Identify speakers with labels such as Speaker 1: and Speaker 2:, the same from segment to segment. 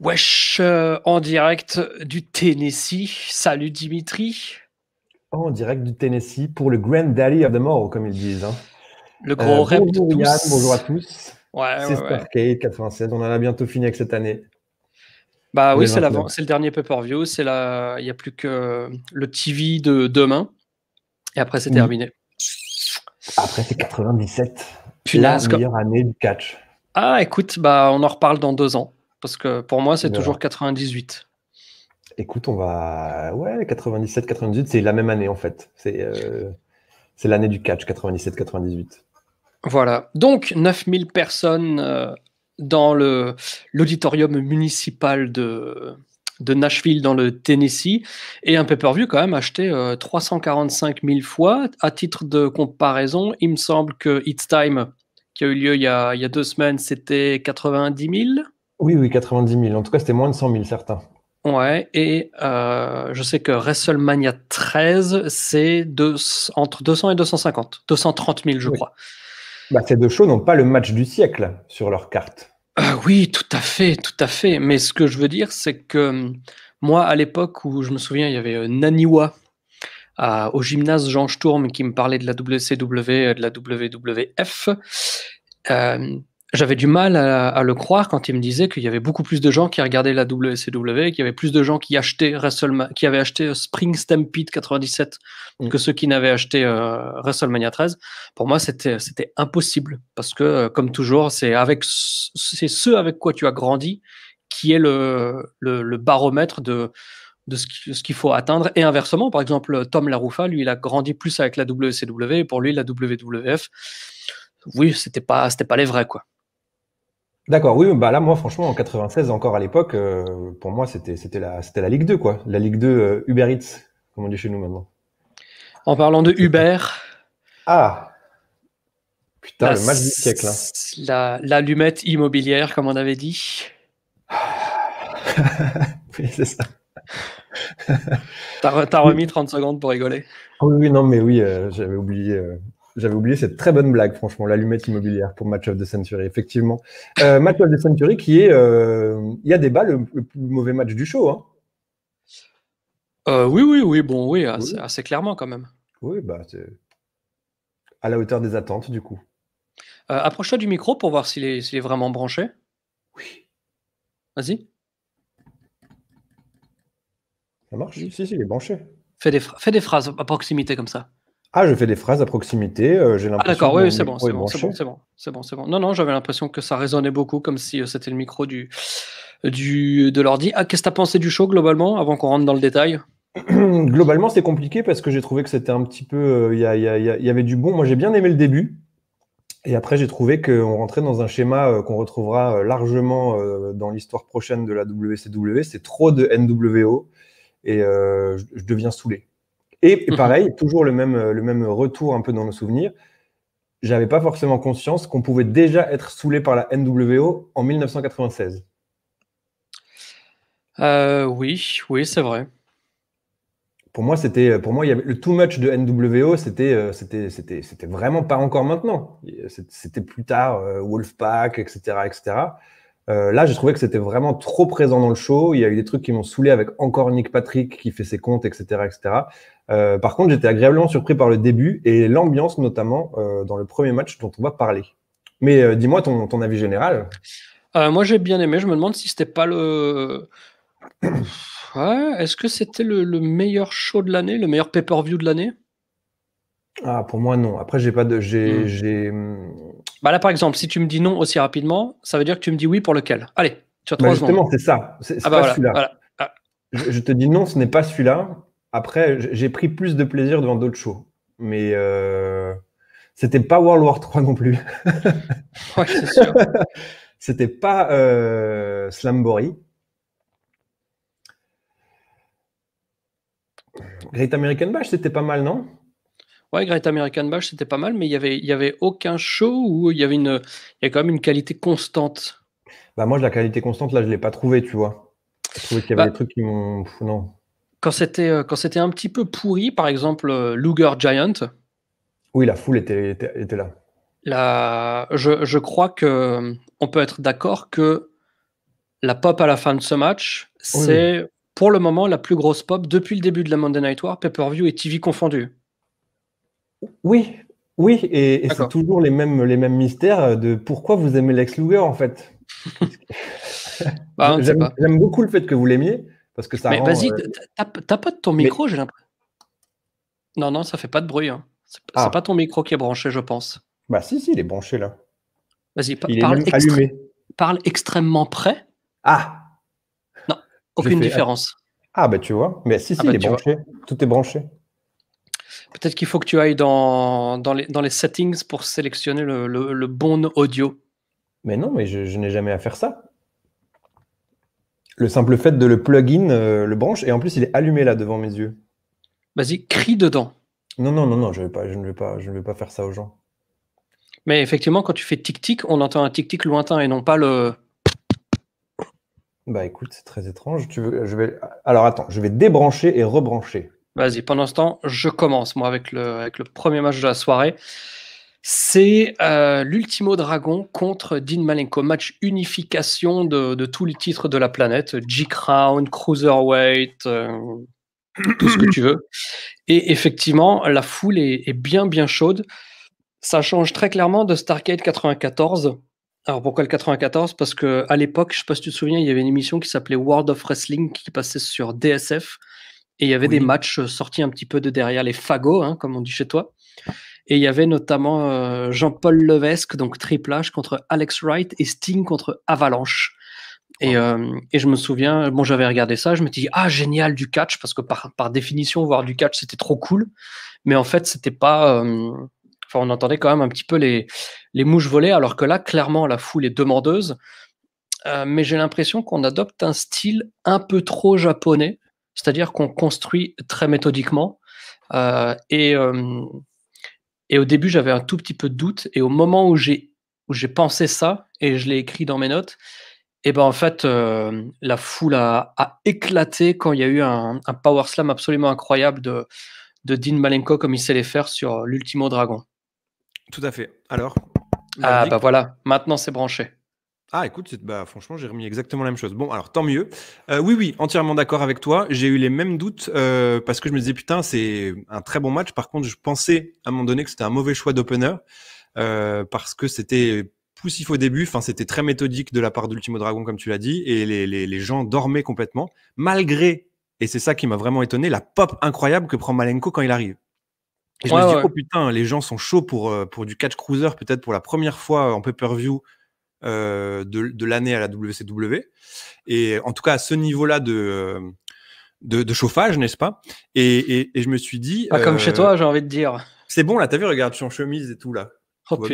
Speaker 1: Wesh, euh, en direct du Tennessee. Salut Dimitri.
Speaker 2: En direct du Tennessee pour le Grand Daddy of the Morrow, comme ils disent. Hein. Le gros euh, bonjour, bonjour à tous. c'est ouais, Starcade 96. On en a bientôt fini avec cette année.
Speaker 1: Bah oui, c'est le dernier pay view C'est il n'y a plus que euh, le TV de demain. Et après, c'est terminé.
Speaker 2: Après, c'est 97. C'est la meilleure année du catch.
Speaker 1: Ah, écoute, bah on en reparle dans deux ans parce que pour moi, c'est toujours 98.
Speaker 2: Écoute, on va. Ouais, 97, 98, c'est la même année en fait. C'est euh, l'année du catch, 97, 98.
Speaker 1: Voilà. Donc, 9000 personnes euh, dans l'auditorium municipal de, Nashville dans le Tennessee et un pay-per-view quand même acheté 345 euh, 000 fois. À titre de comparaison, il me semble que It's Time, qui a eu lieu il y a, deux semaines, c'était 90 000.
Speaker 2: Oui, oui, 90 000. En tout cas, c'était moins de 100 000 certains.
Speaker 1: Ouais, et euh, je sais que WrestleMania 13, c'est entre 200 et 250, 230 000 je crois.
Speaker 2: Bah, ces deux shows n'ont pas le match du siècle sur leur carte.
Speaker 1: Ah oui, tout à fait, tout à fait. Mais ce que je veux dire, c'est que euh, moi, à l'époque où je me souviens, il y avait euh, Naniwa au gymnase Jean Sturm qui me parlait de la WCW, euh, de la WWF j'avais du mal à, le croire quand il me disait qu'il y avait beaucoup plus de gens qui regardaient la WCW, qu'il y avait plus de gens qui achetaient WrestleMania, qui avaient acheté euh, Spring Stampede 97 mm. que ceux qui n'avaient acheté euh, WrestleMania 13. Pour moi, c'était impossible parce que euh, comme toujours, c'est avec ce avec quoi tu as grandi qui est le, baromètre de de ce qu'il faut atteindre. Et inversement, par exemple, Tom Laroufa, lui, il a grandi plus avec la WCW et pour lui, la WWF, oui, c'était pas, c'était pas les vrais, quoi.
Speaker 2: D'accord, oui, bah là, moi, franchement, en 96, encore à l'époque, euh, pour moi, c'était, c'était, la, c'était Ligue 2, quoi. La Ligue 2 euh, Uber Eats, comme on dit chez nous maintenant.
Speaker 1: En parlant de Uber. Ah
Speaker 2: Putain, le match du siècle.
Speaker 1: Hein. l'allumette immobilière, comme on avait dit. oui, c'est ça. T'as, remis 30 secondes pour rigoler.
Speaker 2: oui, non, mais oui, euh, j'avais oublié. J'avais oublié cette très bonne blague, franchement, l'allumette immobilière pour Match of the Century, effectivement. Euh, match of the Century qui est, euh, il y a des le, le, plus mauvais match du show. Hein.
Speaker 1: Euh, oui, oui, oui, bon, oui, Assez, clairement quand même. Oui, bah, c'est
Speaker 2: à la hauteur des attentes, du coup.
Speaker 1: Approche-toi du micro pour voir s'il est, vraiment branché. Oui. Vas-y. Ça marche Si, si, il est branché. fais des phrases à proximité comme ça.
Speaker 2: Ah, je fais des phrases à proximité, euh, j'ai ah, l'impression. d'accord, oui, c'est bon, c'est bon,
Speaker 1: c'est bon, c'est bon, Non, non, j'avais l'impression que ça résonnait beaucoup comme si euh, c'était le micro du, du, de l'ordi. Ah, qu'est-ce que tu pensé du show globalement avant qu'on rentre dans le détail
Speaker 2: Globalement, c'est compliqué parce que j'ai trouvé que c'était un petit peu. Il y, avait du bon. Moi, j'ai bien aimé le début. Et après, j'ai trouvé qu'on rentrait dans un schéma euh, qu'on retrouvera largement dans l'histoire prochaine de la WCW. C'est trop de NWO. Et je deviens saoulé. Et, pareil, toujours le même, le même retour un peu dans nos souvenirs. J'avais pas forcément conscience qu'on pouvait déjà être saoulé par la NWO en
Speaker 1: 1996. Euh, oui, oui, c'est vrai.
Speaker 2: Pour moi, c'était, pour moi, il y avait le too much de NWO, c'était, euh, c'était, c'était, c'était vraiment pas encore maintenant. C'était plus tard, euh, Wolfpack, etc., etc. là, j'ai trouvé que c'était vraiment trop présent dans le show. Il y a eu des trucs qui m'ont saoulé avec encore Nick Patrick qui fait ses comptes, etc., etc. Euh, par contre, j'étais agréablement surpris par le début et l'ambiance, notamment euh, dans le premier match dont on va parler. Mais euh, dis-moi ton, avis général.
Speaker 1: moi, j'ai bien aimé. Je me demande si c'était pas le. Est-ce que c'était le, meilleur show de l'année, le meilleur pay-per-view de l'année
Speaker 2: Ah, pour moi, non. Après, j'ai pas de. Hmm. J'ai.
Speaker 1: Bah là, par exemple, si tu me dis non aussi rapidement, ça veut dire que tu me dis oui pour lequel. Allez, tu as bah, trois Justement, c'est ça. C'est ah bah celui-là. Ah.
Speaker 2: je te dis non, ce n'est pas celui-là. Après, j'ai pris plus de plaisir devant d'autres shows. Mais euh, c'était pas World War 3 non plus. c'est sûr. c'était pas euh, Great American Bash, c'était pas mal, non
Speaker 1: Ouais, Great American Bash, c'était pas mal, mais il y avait, y avait aucun show où il y avait quand même une qualité constante.
Speaker 2: Bah moi, la qualité constante, là, je l'ai pas trouvée, tu vois. Je trouvé qu'il y avait bah des trucs qui m'ont, non.
Speaker 1: Quand c'était, euh, quand c'était un petit peu pourri, par exemple, euh, Luger Giant.
Speaker 2: Oui, la foule était, était,
Speaker 1: là. Je, je, crois que euh, on peut être d'accord que la pop à la fin de ce match, c'est pour le moment la plus grosse pop depuis le début de la Monday Night War, pay-per-view et TV confondus. Oui,
Speaker 2: oui, et, c'est toujours les mêmes, les mêmes mystères de pourquoi vous aimez Lex Luger en fait. Bah, j'aime beaucoup le fait que vous l'aimiez, parce que ça Mais vas-y, euh,
Speaker 1: tapote ton micro, j'ai l'impression. Non, non, ça fait pas de bruit. Hein. C'est ah. pas ton micro qui est branché, je pense. Bah si, si, il est branché là. Vas-y, parle, extrêmement près. Ah Non, aucune ah. différence.
Speaker 2: Ah bah tu vois, mais si, ah, si, bah, il est branché. Tout est branché.
Speaker 1: Peut-être qu'il faut que tu ailles dans, dans, les, settings pour sélectionner le, bon audio.
Speaker 2: Mais non, mais je n'ai jamais à faire ça. Le simple fait de le plug-in, euh, le branche, et en plus il est allumé là devant mes yeux. Vas-y, crie dedans. Non, non, non, non, je, pas, je, ne vais pas, je ne vais pas faire ça aux gens.
Speaker 1: Mais effectivement, quand tu fais tic-tic, on entend un tic-tic lointain et non pas le.
Speaker 2: Bah écoute, c'est très étrange. Tu veux, je vais... Alors attends, je vais débrancher et rebrancher.
Speaker 1: Vas-y, pendant ce temps, je commence moi avec le, avec le premier match de la soirée c'est euh, l'Ultimo Dragon contre Dean Malenko, match unification de, tous les titres de la planète, G-Crown, Cruiserweight, euh, tout ce que tu veux. Et effectivement, la foule est, bien bien chaude. Ça change très clairement de Starcade 94. Alors pourquoi le 94 Parce que à l'époque, je ne sais pas si tu te souviens, il y avait une émission qui s'appelait World of Wrestling qui passait sur DSF et il y avait des matchs sortis un petit peu de derrière les fagots, hein, comme on dit chez toi. Et il y avait notamment euh, Jean-Paul Levesque, donc Triple H, contre Alex Wright et Sting contre Avalanche. Euh, et, je me souviens, bon, j'avais regardé ça, je me dis ah génial du catch parce que par, par définition voir du catch c'était trop cool, mais en fait c'était pas, euh, enfin on entendait quand même un petit peu les les mouches voler alors que là clairement la foule est demandeuse, mais j'ai l'impression qu'on adopte un style un peu trop japonais, c'est-à-dire qu'on construit très méthodiquement et et au début, j'avais un tout petit peu de doute. Et au moment où j'ai où j'ai pensé ça et je l'ai écrit dans mes notes, et eh ben en fait, euh, la foule a, éclaté quand il y a eu un, power slam absolument incroyable de, de Dean Malenko comme il sait les faire sur euh, l'Ultimo Dragon.
Speaker 2: Tout à fait. Alors
Speaker 1: Ah bah voilà, maintenant c'est branché.
Speaker 2: Ah, écoute, bah, franchement, j'ai remis exactement la même chose. Bon, alors tant mieux. Euh, oui, oui, entièrement d'accord avec toi. J'ai eu les mêmes doutes euh, parce que je me disais, putain, c'est un très bon match. Par contre, je pensais à un moment donné que c'était un mauvais choix d'opener euh, parce que c'était poussif au début. Enfin, c'était très méthodique de la part d'Ultimo Dragon, comme tu l'as dit, et les, gens dormaient complètement, malgré, et c'est ça qui m'a vraiment étonné, la pop incroyable que prend Malenko quand il arrive. Et je me suis oh putain, les gens sont chauds pour, pour du catch cruiser, peut-être pour la première fois en pay-per-view euh, de, l'année à la WCW. Et en tout cas, à ce niveau-là de, de, chauffage, n'est-ce pas et, je me suis dit. Pas comme chez euh, toi, j'ai envie de dire. C'est bon, là, t'as vu, regarde, je suis en chemise et tout, là. Oh,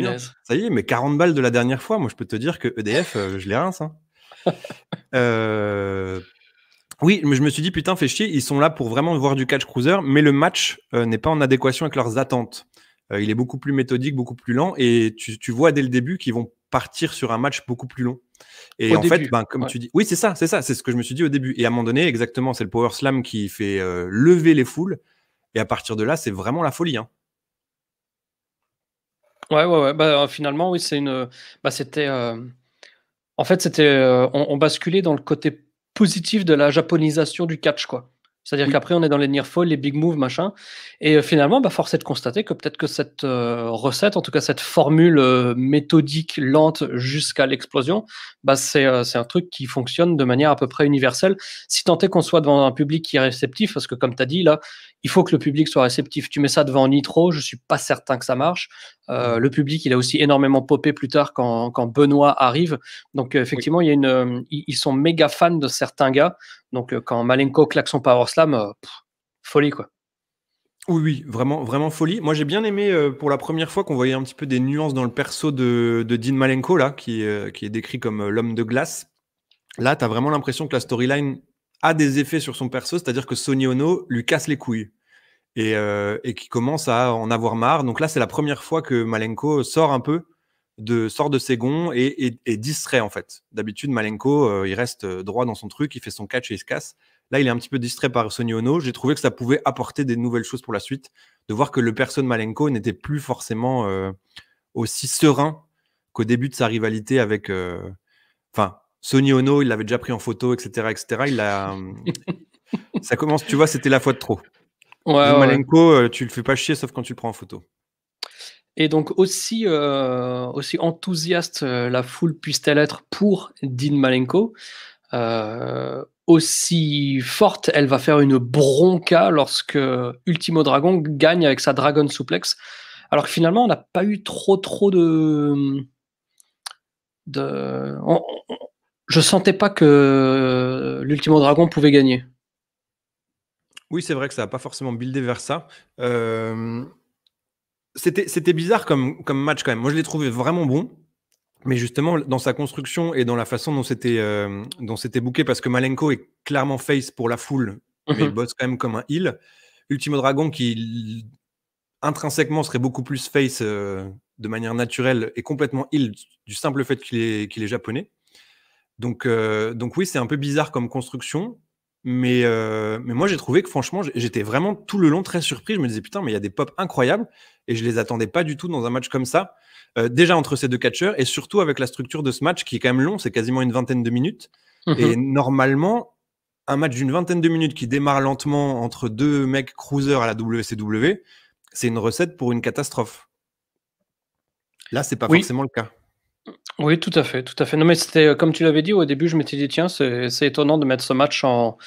Speaker 2: Ça y est, mais 40 balles de la dernière fois, moi, je peux te dire que EDF, euh, je les rince. Hein. Oui, mais je me suis dit, putain, fait chier, ils sont là pour vraiment voir du catch cruiser, mais le match n'est pas en adéquation avec leurs attentes. il est beaucoup plus méthodique, beaucoup plus lent, et tu, tu vois dès le début qu'ils vont partir sur un match beaucoup plus long. Et en fait, ben, comme tu dis, oui, c'est ça, c'est ça, c'est ce que je me suis dit au début. Et à un moment donné, exactement, c'est le Power Slam qui fait euh, lever les foules. Et à partir de là, c'est vraiment la folie. Hein.
Speaker 1: Ouais, ouais, ouais. Bah, euh, finalement, oui, c'est une. Bah, c'était. Euh, en fait, c'était. On, on, basculait dans le côté positif de la japonisation du catch, quoi. C'est-à-dire qu'après, on est dans les near fall, les big moves, machin. Et euh, finalement, bah, force est de constater que peut-être que cette euh, recette, en tout cas cette formule euh, méthodique, lente jusqu'à l'explosion, bah, c'est un truc qui fonctionne de manière à peu près universelle. Si tant est qu'on soit devant un public qui est réceptif, parce que comme tu as dit, là, il faut que le public soit réceptif. Tu mets ça devant Nitro, je suis pas certain que ça marche. le public, il a aussi énormément popé plus tard quand, Benoît arrive. Donc, effectivement, il y a une, ils sont méga fans de certains gars. Donc euh, quand Malenko claque son power slam, euh, folie quoi. Oui, oui, vraiment, vraiment folie. Moi, j'ai bien aimé euh, pour la première fois
Speaker 2: qu'on voyait un petit peu des nuances dans le perso de, Dean Malenko, là, qui, qui est décrit comme l'homme de glace. Là, tu as vraiment l'impression que la storyline a des effets sur son perso, c'est-à-dire que Sonny Ono lui casse les couilles et, et qui commence à en avoir marre. Donc là, c'est la première fois que Malenko sort un peu de, sort de ses gonds et, est distrait en fait. D'habitude, Malenko, euh, il reste euh, droit dans son truc, il fait son catch et il se casse. Là, il est un petit peu distrait par Sonny Ono. J'ai trouvé que ça pouvait apporter des nouvelles choses pour la suite, de voir que le perso Malenko n'était plus forcément euh, aussi serein qu'au début de sa rivalité avec. Enfin, euh, Ono, il l'avait déjà pris en photo, etc., etc. Il a, ça commence, tu vois, c'était la fois de trop. Malenko, tu le fais pas chier sauf quand tu prends en photo.
Speaker 1: Et donc aussi, euh, aussi enthousiaste euh, la foule puisse-t-elle être pour Dean Malenko, euh, aussi forte elle va faire une bronca lorsque Ultimo Dragon gagne avec sa Dragon Suplex. Alors que finalement on n'a pas eu trop trop de... de... je sentais pas que l'Ultimo Dragon pouvait gagner.
Speaker 2: Oui c'est vrai que ça n'a pas forcément buildé vers ça. Euh... C'était, bizarre comme, comme match quand même. Moi, je l'ai trouvé vraiment bon. Mais justement, dans sa construction et dans la façon dont c'était, euh, dont c'était booké, parce que Malenko est clairement face pour la foule, mais il mhm. bosse quand même comme un heal. Ultimo Dragon, qui intrinsèquement serait beaucoup plus face euh, de manière naturelle et complètement heal du simple fait qu'il est, qu'il est japonais. Donc, euh, donc oui, c'est un peu bizarre comme construction. Mais, mais moi, j'ai trouvé que franchement, j'étais vraiment tout le long très surpris. Je me disais, putain, mais il y a des pops incroyables et je les attendais pas du tout dans un match comme ça. Euh, déjà entre ces deux catcheurs et surtout avec la structure de ce match qui est quand même long, c'est quasiment une vingtaine de minutes. Mhm. Et normalement, un match d'une vingtaine de minutes qui démarre lentement entre deux mecs cruisers à la WCW, c'est une recette pour une catastrophe.
Speaker 1: Là, c'est pas forcément le cas. Oui, tout à fait, tout à fait. Non, mais c'était euh, comme tu l'avais dit au début, je m'étais dit tiens, c'est étonnant de mettre ce match en,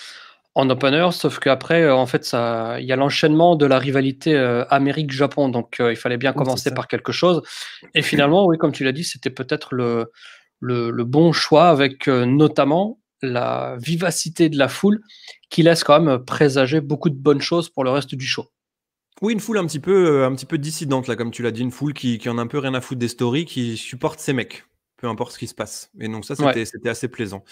Speaker 1: en opener, sauf qu'après, euh, en fait, ça, il y a l'enchaînement de la rivalité euh, Amérique-Japon, donc euh, il fallait bien commencer par quelque chose. Et finalement, oui, comme tu l'as dit, c'était peut-être le, le, bon choix, avec notamment la vivacité de la foule, qui laisse quand même présager beaucoup de bonnes choses pour le reste du show. Oui, une foule un petit peu, un petit peu dissidente, là, comme tu l'as dit, une foule
Speaker 2: qui, qui en a un peu rien à foutre des stories, qui supporte ses mecs, peu importe ce qui se passe. Et donc ça, c'était assez plaisant.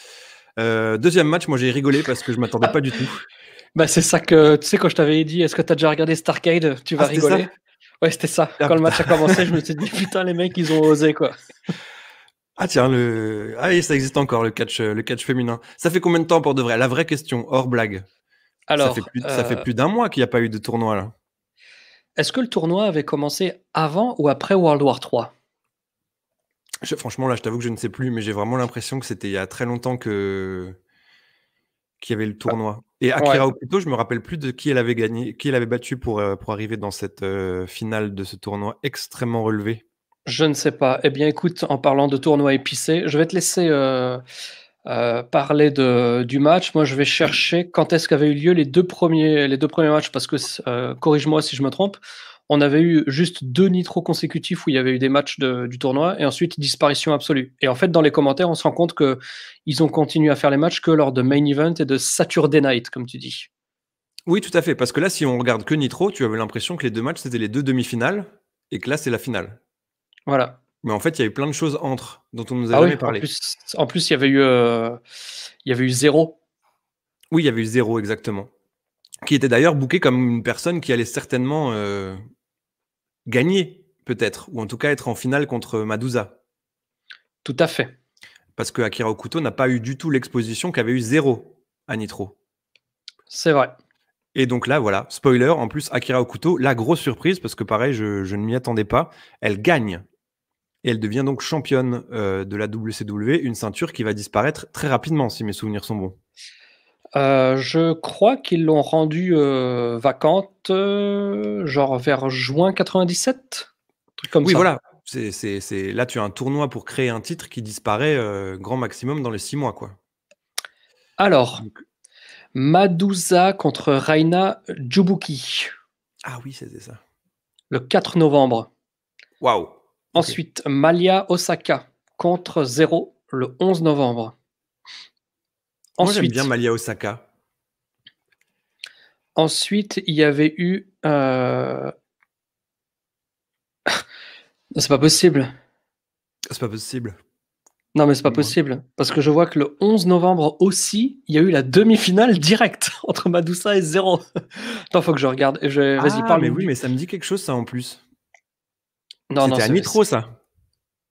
Speaker 2: Euh, deuxième match, moi j'ai rigolé parce que je m'attendais pas du tout.
Speaker 1: Bah c'est ça que tu sais quand je t'avais dit est-ce que tu as déjà regardé Starcade Tu vas ah, rigoler. Ouais, c'était ça. Ah, quand le match a commencé, je me suis dit putain les mecs, ils ont osé
Speaker 2: quoi. Ah tiens, le ah ça existe encore le catch euh, le catch féminin. Ça fait combien de temps pour de vrai La vraie question, hors blague.
Speaker 1: Alors ça fait euh, plus,
Speaker 2: d'un mois qu'il n'y a pas eu de tournoi là.
Speaker 1: Est-ce que le tournoi avait commencé avant ou après World War 3
Speaker 2: franchement, là, je t'avoue que je ne sais plus, mais j'ai vraiment l'impression que c'était il y a très longtemps que qu'il y avait le ah. tournoi. Et Akira au Okuto, je me rappelle plus de qui elle avait gagné, qui avait battu pour, euh, pour arriver dans cette euh, finale de ce tournoi extrêmement relevé.
Speaker 1: Je ne sais pas. Eh bien, écoute, en parlant de tournoi épicé, je vais te laisser euh, parler de, du match. Moi, je vais chercher quand est-ce qu'avaient eu lieu les deux premiers, les deux premiers matchs, parce que, corrige-moi si je me trompe, on avait eu juste deux Nitro consécutifs où il y avait eu des matchs du tournoi et ensuite disparition absolue. Et en fait, dans les commentaires, on se rend compte que ils ont continué à faire les matchs que lors de main event et de Saturday night, comme tu dis. Oui, tout
Speaker 2: à fait. Parce que là, si on regarde que Nitro, tu avais l'impression que les deux matchs c'était les deux demi-finales et que là, c'est la finale. Voilà. Mais en fait, il y a eu plein de choses entre dont on nous a ah jamais parlé. En plus, il y avait eu, euh, il y avait eu zéro. Oui, il y avait eu zéro exactement qui était d'ailleurs booké comme une personne qui allait certainement euh, gagner, peut-être, ou en tout cas être en finale contre Madusa. Tout à fait. Parce que Akira Okuto n'a pas eu du tout l'exposition qu'avait eu zéro à Nitro. C'est vrai. Et donc là, voilà, spoiler, en plus, Akira Okuto, la grosse surprise, parce que pareil, je, ne m'y attendais pas, elle gagne. Et elle devient donc championne euh, de la WCW, une ceinture qui va disparaître
Speaker 1: très rapidement, si mes souvenirs sont bons. Euh, je crois qu'ils l'ont rendue euh, vacante, euh, genre vers juin 97, comme oui, voilà.
Speaker 2: C'est, Là, tu as un tournoi pour créer un titre qui disparaît grand maximum dans les six
Speaker 1: mois. quoi. Alors, Madusa contre Raina Jubuki. Ah oui, c'était ça. Le 4 novembre. Waouh. Ensuite, Malia Osaka contre Zero le 11 novembre. Ensuite, bien Malia Osaka. Ensuite, il y avait eu. Euh, c'est pas possible. Ah, c'est pas possible. Non, mais c'est pas possible. Parce que je vois que le 11 novembre aussi, il y a eu la demi-finale directe entre Madusa et Zéro. Attends, faut que je regarde. Je... Vas-y, ah, Mais oui, mais ça me dit quelque chose, ça, en plus.
Speaker 2: Non, non. C'était à Nitro,
Speaker 1: ça.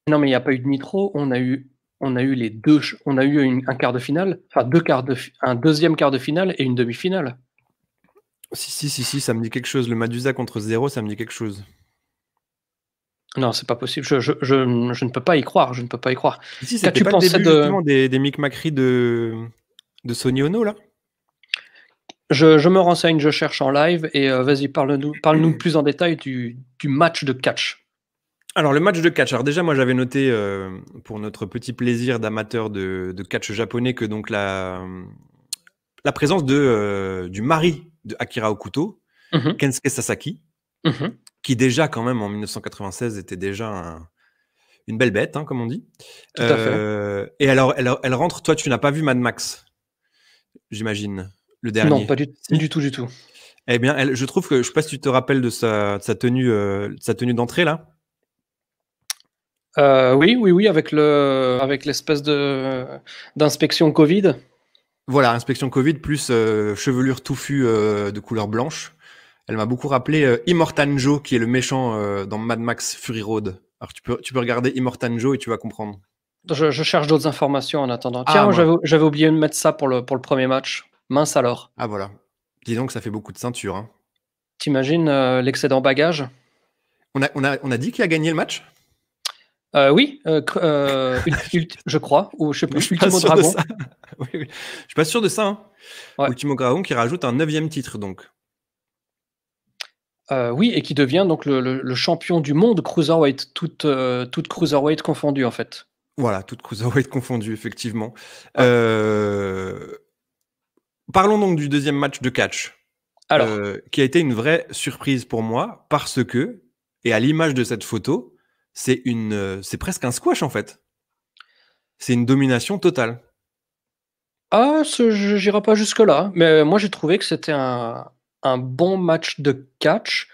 Speaker 1: Non, mais il n'y a pas eu de micro. On a eu on a eu les deux, on a eu un quart de finale, enfin deux quarts de, un deuxième quart de finale et une demi-finale. Si, si, si, si, ça me dit quelque chose. Le Madusa contre Zéro, ça me dit quelque chose. Non, c'est pas possible. Je, ne peux pas y croire. Je ne peux pas y croire. Si, tu des, des Macri de, de Sony là je, me renseigne, je cherche en live et euh, vas-y, parle-nous -nous plus en détail du match de catch.
Speaker 2: Alors, le match de catch. Alors, déjà, moi, j'avais noté euh, pour notre petit plaisir d'amateur de, catch japonais que donc la, présence de, euh, du mari de Akira Okuto, mhm. Kensuke Sasaki, mhm. qui déjà, quand même, en 1996, était déjà une belle bête, hein, comme on dit. Euh, et alors, elle, rentre. Toi, tu n'as pas vu Mad Max, j'imagine, le dernier. Non, pas du, tout, du tout. Eh bien, je trouve que, je ne sais pas si tu te rappelles de sa, tenue, sa tenue d'entrée, là.
Speaker 1: Euh, oui, oui, oui, avec le avec l'espèce de d'inspection Covid. Voilà, inspection Covid plus euh, chevelure touffue euh, de couleur
Speaker 2: blanche. Elle m'a beaucoup rappelé Immortanjo, qui est le méchant dans Mad Max Fury Road.
Speaker 1: Alors tu peux, tu peux regarder Immortanjo et tu vas comprendre. Je, cherche d'autres informations en attendant. Tiens, ah, j'avais oublié de mettre ça pour le, pour le premier match. Mince alors. Ah voilà. disons que ça fait beaucoup de ceinture. Hein. T'imagines l'excédent bagage on a, on, a, on a dit qu'il a gagné le match euh, oui, euh, euh, je crois, ou je sais plus, Ultimo Dragon. oui, Je suis pas sûr de ça. Hein. Ultimo Dragon qui rajoute un neuvième titre, donc. oui, et qui devient donc le, champion du monde cruiserweight, toute, toute cruiserweight confondue en fait. Voilà, toute cruiserweight confondue, effectivement.
Speaker 2: Parlons donc du deuxième match de catch, Alors. qui a été une vraie surprise pour moi parce que, et à l'image de cette photo, c'est une, euh, c'est presque un squash en fait. C'est une domination totale.
Speaker 1: Ah, j'irai pas jusque-là, mais euh, moi j'ai trouvé que c'était un, bon match de catch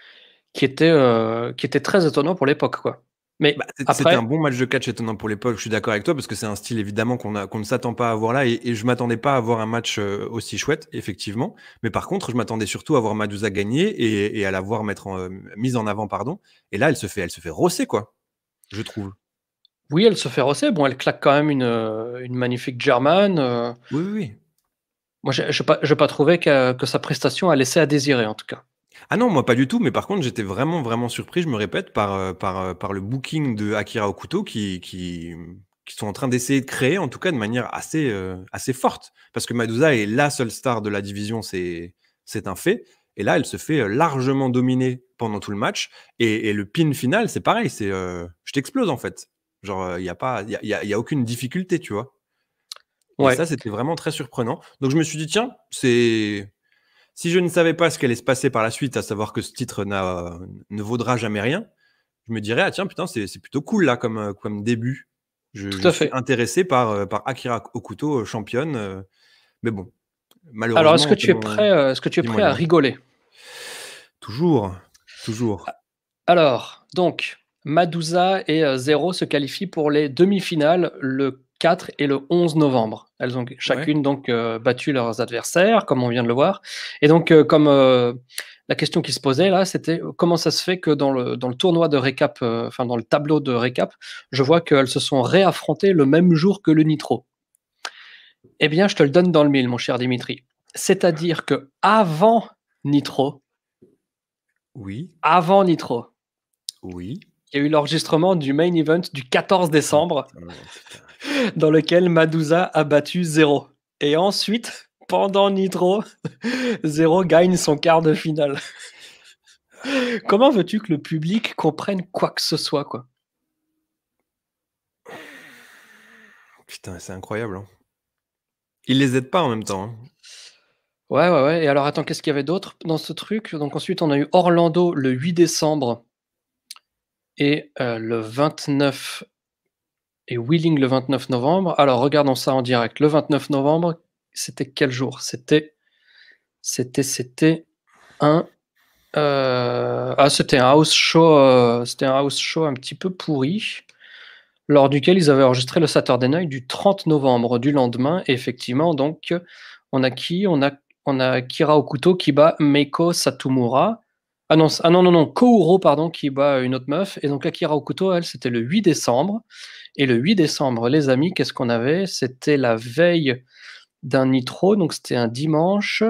Speaker 1: qui était, euh, qui était très étonnant pour l'époque. quoi.
Speaker 2: Mais bah, c'était un bon match de catch étonnant pour l'époque, je suis d'accord avec toi, parce que c'est un style évidemment qu'on qu'on ne s'attend pas à voir là, et, je m'attendais pas à voir un match aussi chouette, effectivement. Mais par contre, je m'attendais surtout à voir Madusa gagner et, à la voir mettre en, mise en avant, pardon. Et là, elle se fait, elle se fait rosser, quoi je trouve.
Speaker 1: Oui, elle se fait rosser. Bon, elle claque quand même une, euh, magnifique German. Euh. Oui, oui, Moi, je n'ai pas, pas, trouvé que, sa prestation a laissé à désirer, en tout cas. Ah non, moi pas du tout, mais par contre j'étais vraiment vraiment surpris, je me répète, par, euh, par, par le
Speaker 2: booking de Akira Okuto qui, qui, qui sont en train d'essayer de créer, en tout cas de manière assez, assez forte. Parce que Madusa est la seule star de la division, c'est un fait. Et là, elle se fait largement dominer pendant tout le match. Et, le pin final, c'est pareil, c'est euh, je t'explose en fait. Genre, euh, il n'y a, pas, il a, aucune difficulté, tu vois. Ouais. Et ça, c'était vraiment très surprenant. Donc je me suis dit, tiens, c'est. Si je ne savais pas ce qu'allait se passer par la suite, à savoir que ce titre ne vaudra jamais rien, je me dirais, ah tiens, putain, c'est plutôt cool là comme, euh, comme début. Je, Tout à fait. suis intéressé par, par Akira Okuto, championne. Mais bon, malheureusement. Alors, est-ce que, tu es prêt, est -ce que tu es prêt à rigoler Toujours.
Speaker 1: Alors, donc, Madusa et euh, Zéro se qualifient pour les demi-finales le 4 et le 11 novembre. Elles ont chacune donc euh, battu leurs adversaires, comme on vient de le voir. Et donc, euh, comme la question qui se posait là, c'était comment ça se fait que dans le, dans le tournoi de récap, enfin dans le tableau de récap, je vois qu'elles se sont réaffrontées le même jour que le Nitro. Eh bien, je te le donne dans le mille, mon cher Dimitri. C'est-à-dire que avant Nitro, oui. Avant Nitro. Oui. Il y a eu l'enregistrement du main event du 14 décembre, ah, dans lequel Madusa a battu Zero. Et ensuite, pendant Nitro, Zero gagne son quart de finale. Comment veux-tu que le public comprenne quoi que ce soit, quoi
Speaker 2: Putain, c'est incroyable. Hein.
Speaker 1: Il les aide pas en même temps. Hein. Ouais, ouais, ouais. Et alors, attends, qu'est-ce qu'il y avait d'autre dans ce truc Donc, ensuite, on a eu Orlando le 8 décembre et euh, le 29 et Wheeling le 29 novembre. Alors, regardons ça en direct. Le 29 novembre, c'était quel jour C'était. C'était, c'était un. Euh, ah, c'était un house show. Euh, c'était un house show un petit peu pourri lors duquel ils avaient enregistré le Saturday Night du 30 novembre du lendemain. Et effectivement, donc, on a qui On a on a Kira Okuto qui bat Meiko Satomura. Ah non, ah non, non, non, Kouro, pardon, qui bat une autre meuf. Et donc Akira Okuto, elle, c'était le 8 décembre. Et le 8 décembre, les amis, qu'est-ce qu'on avait C'était la veille d'un nitro, donc c'était un dimanche.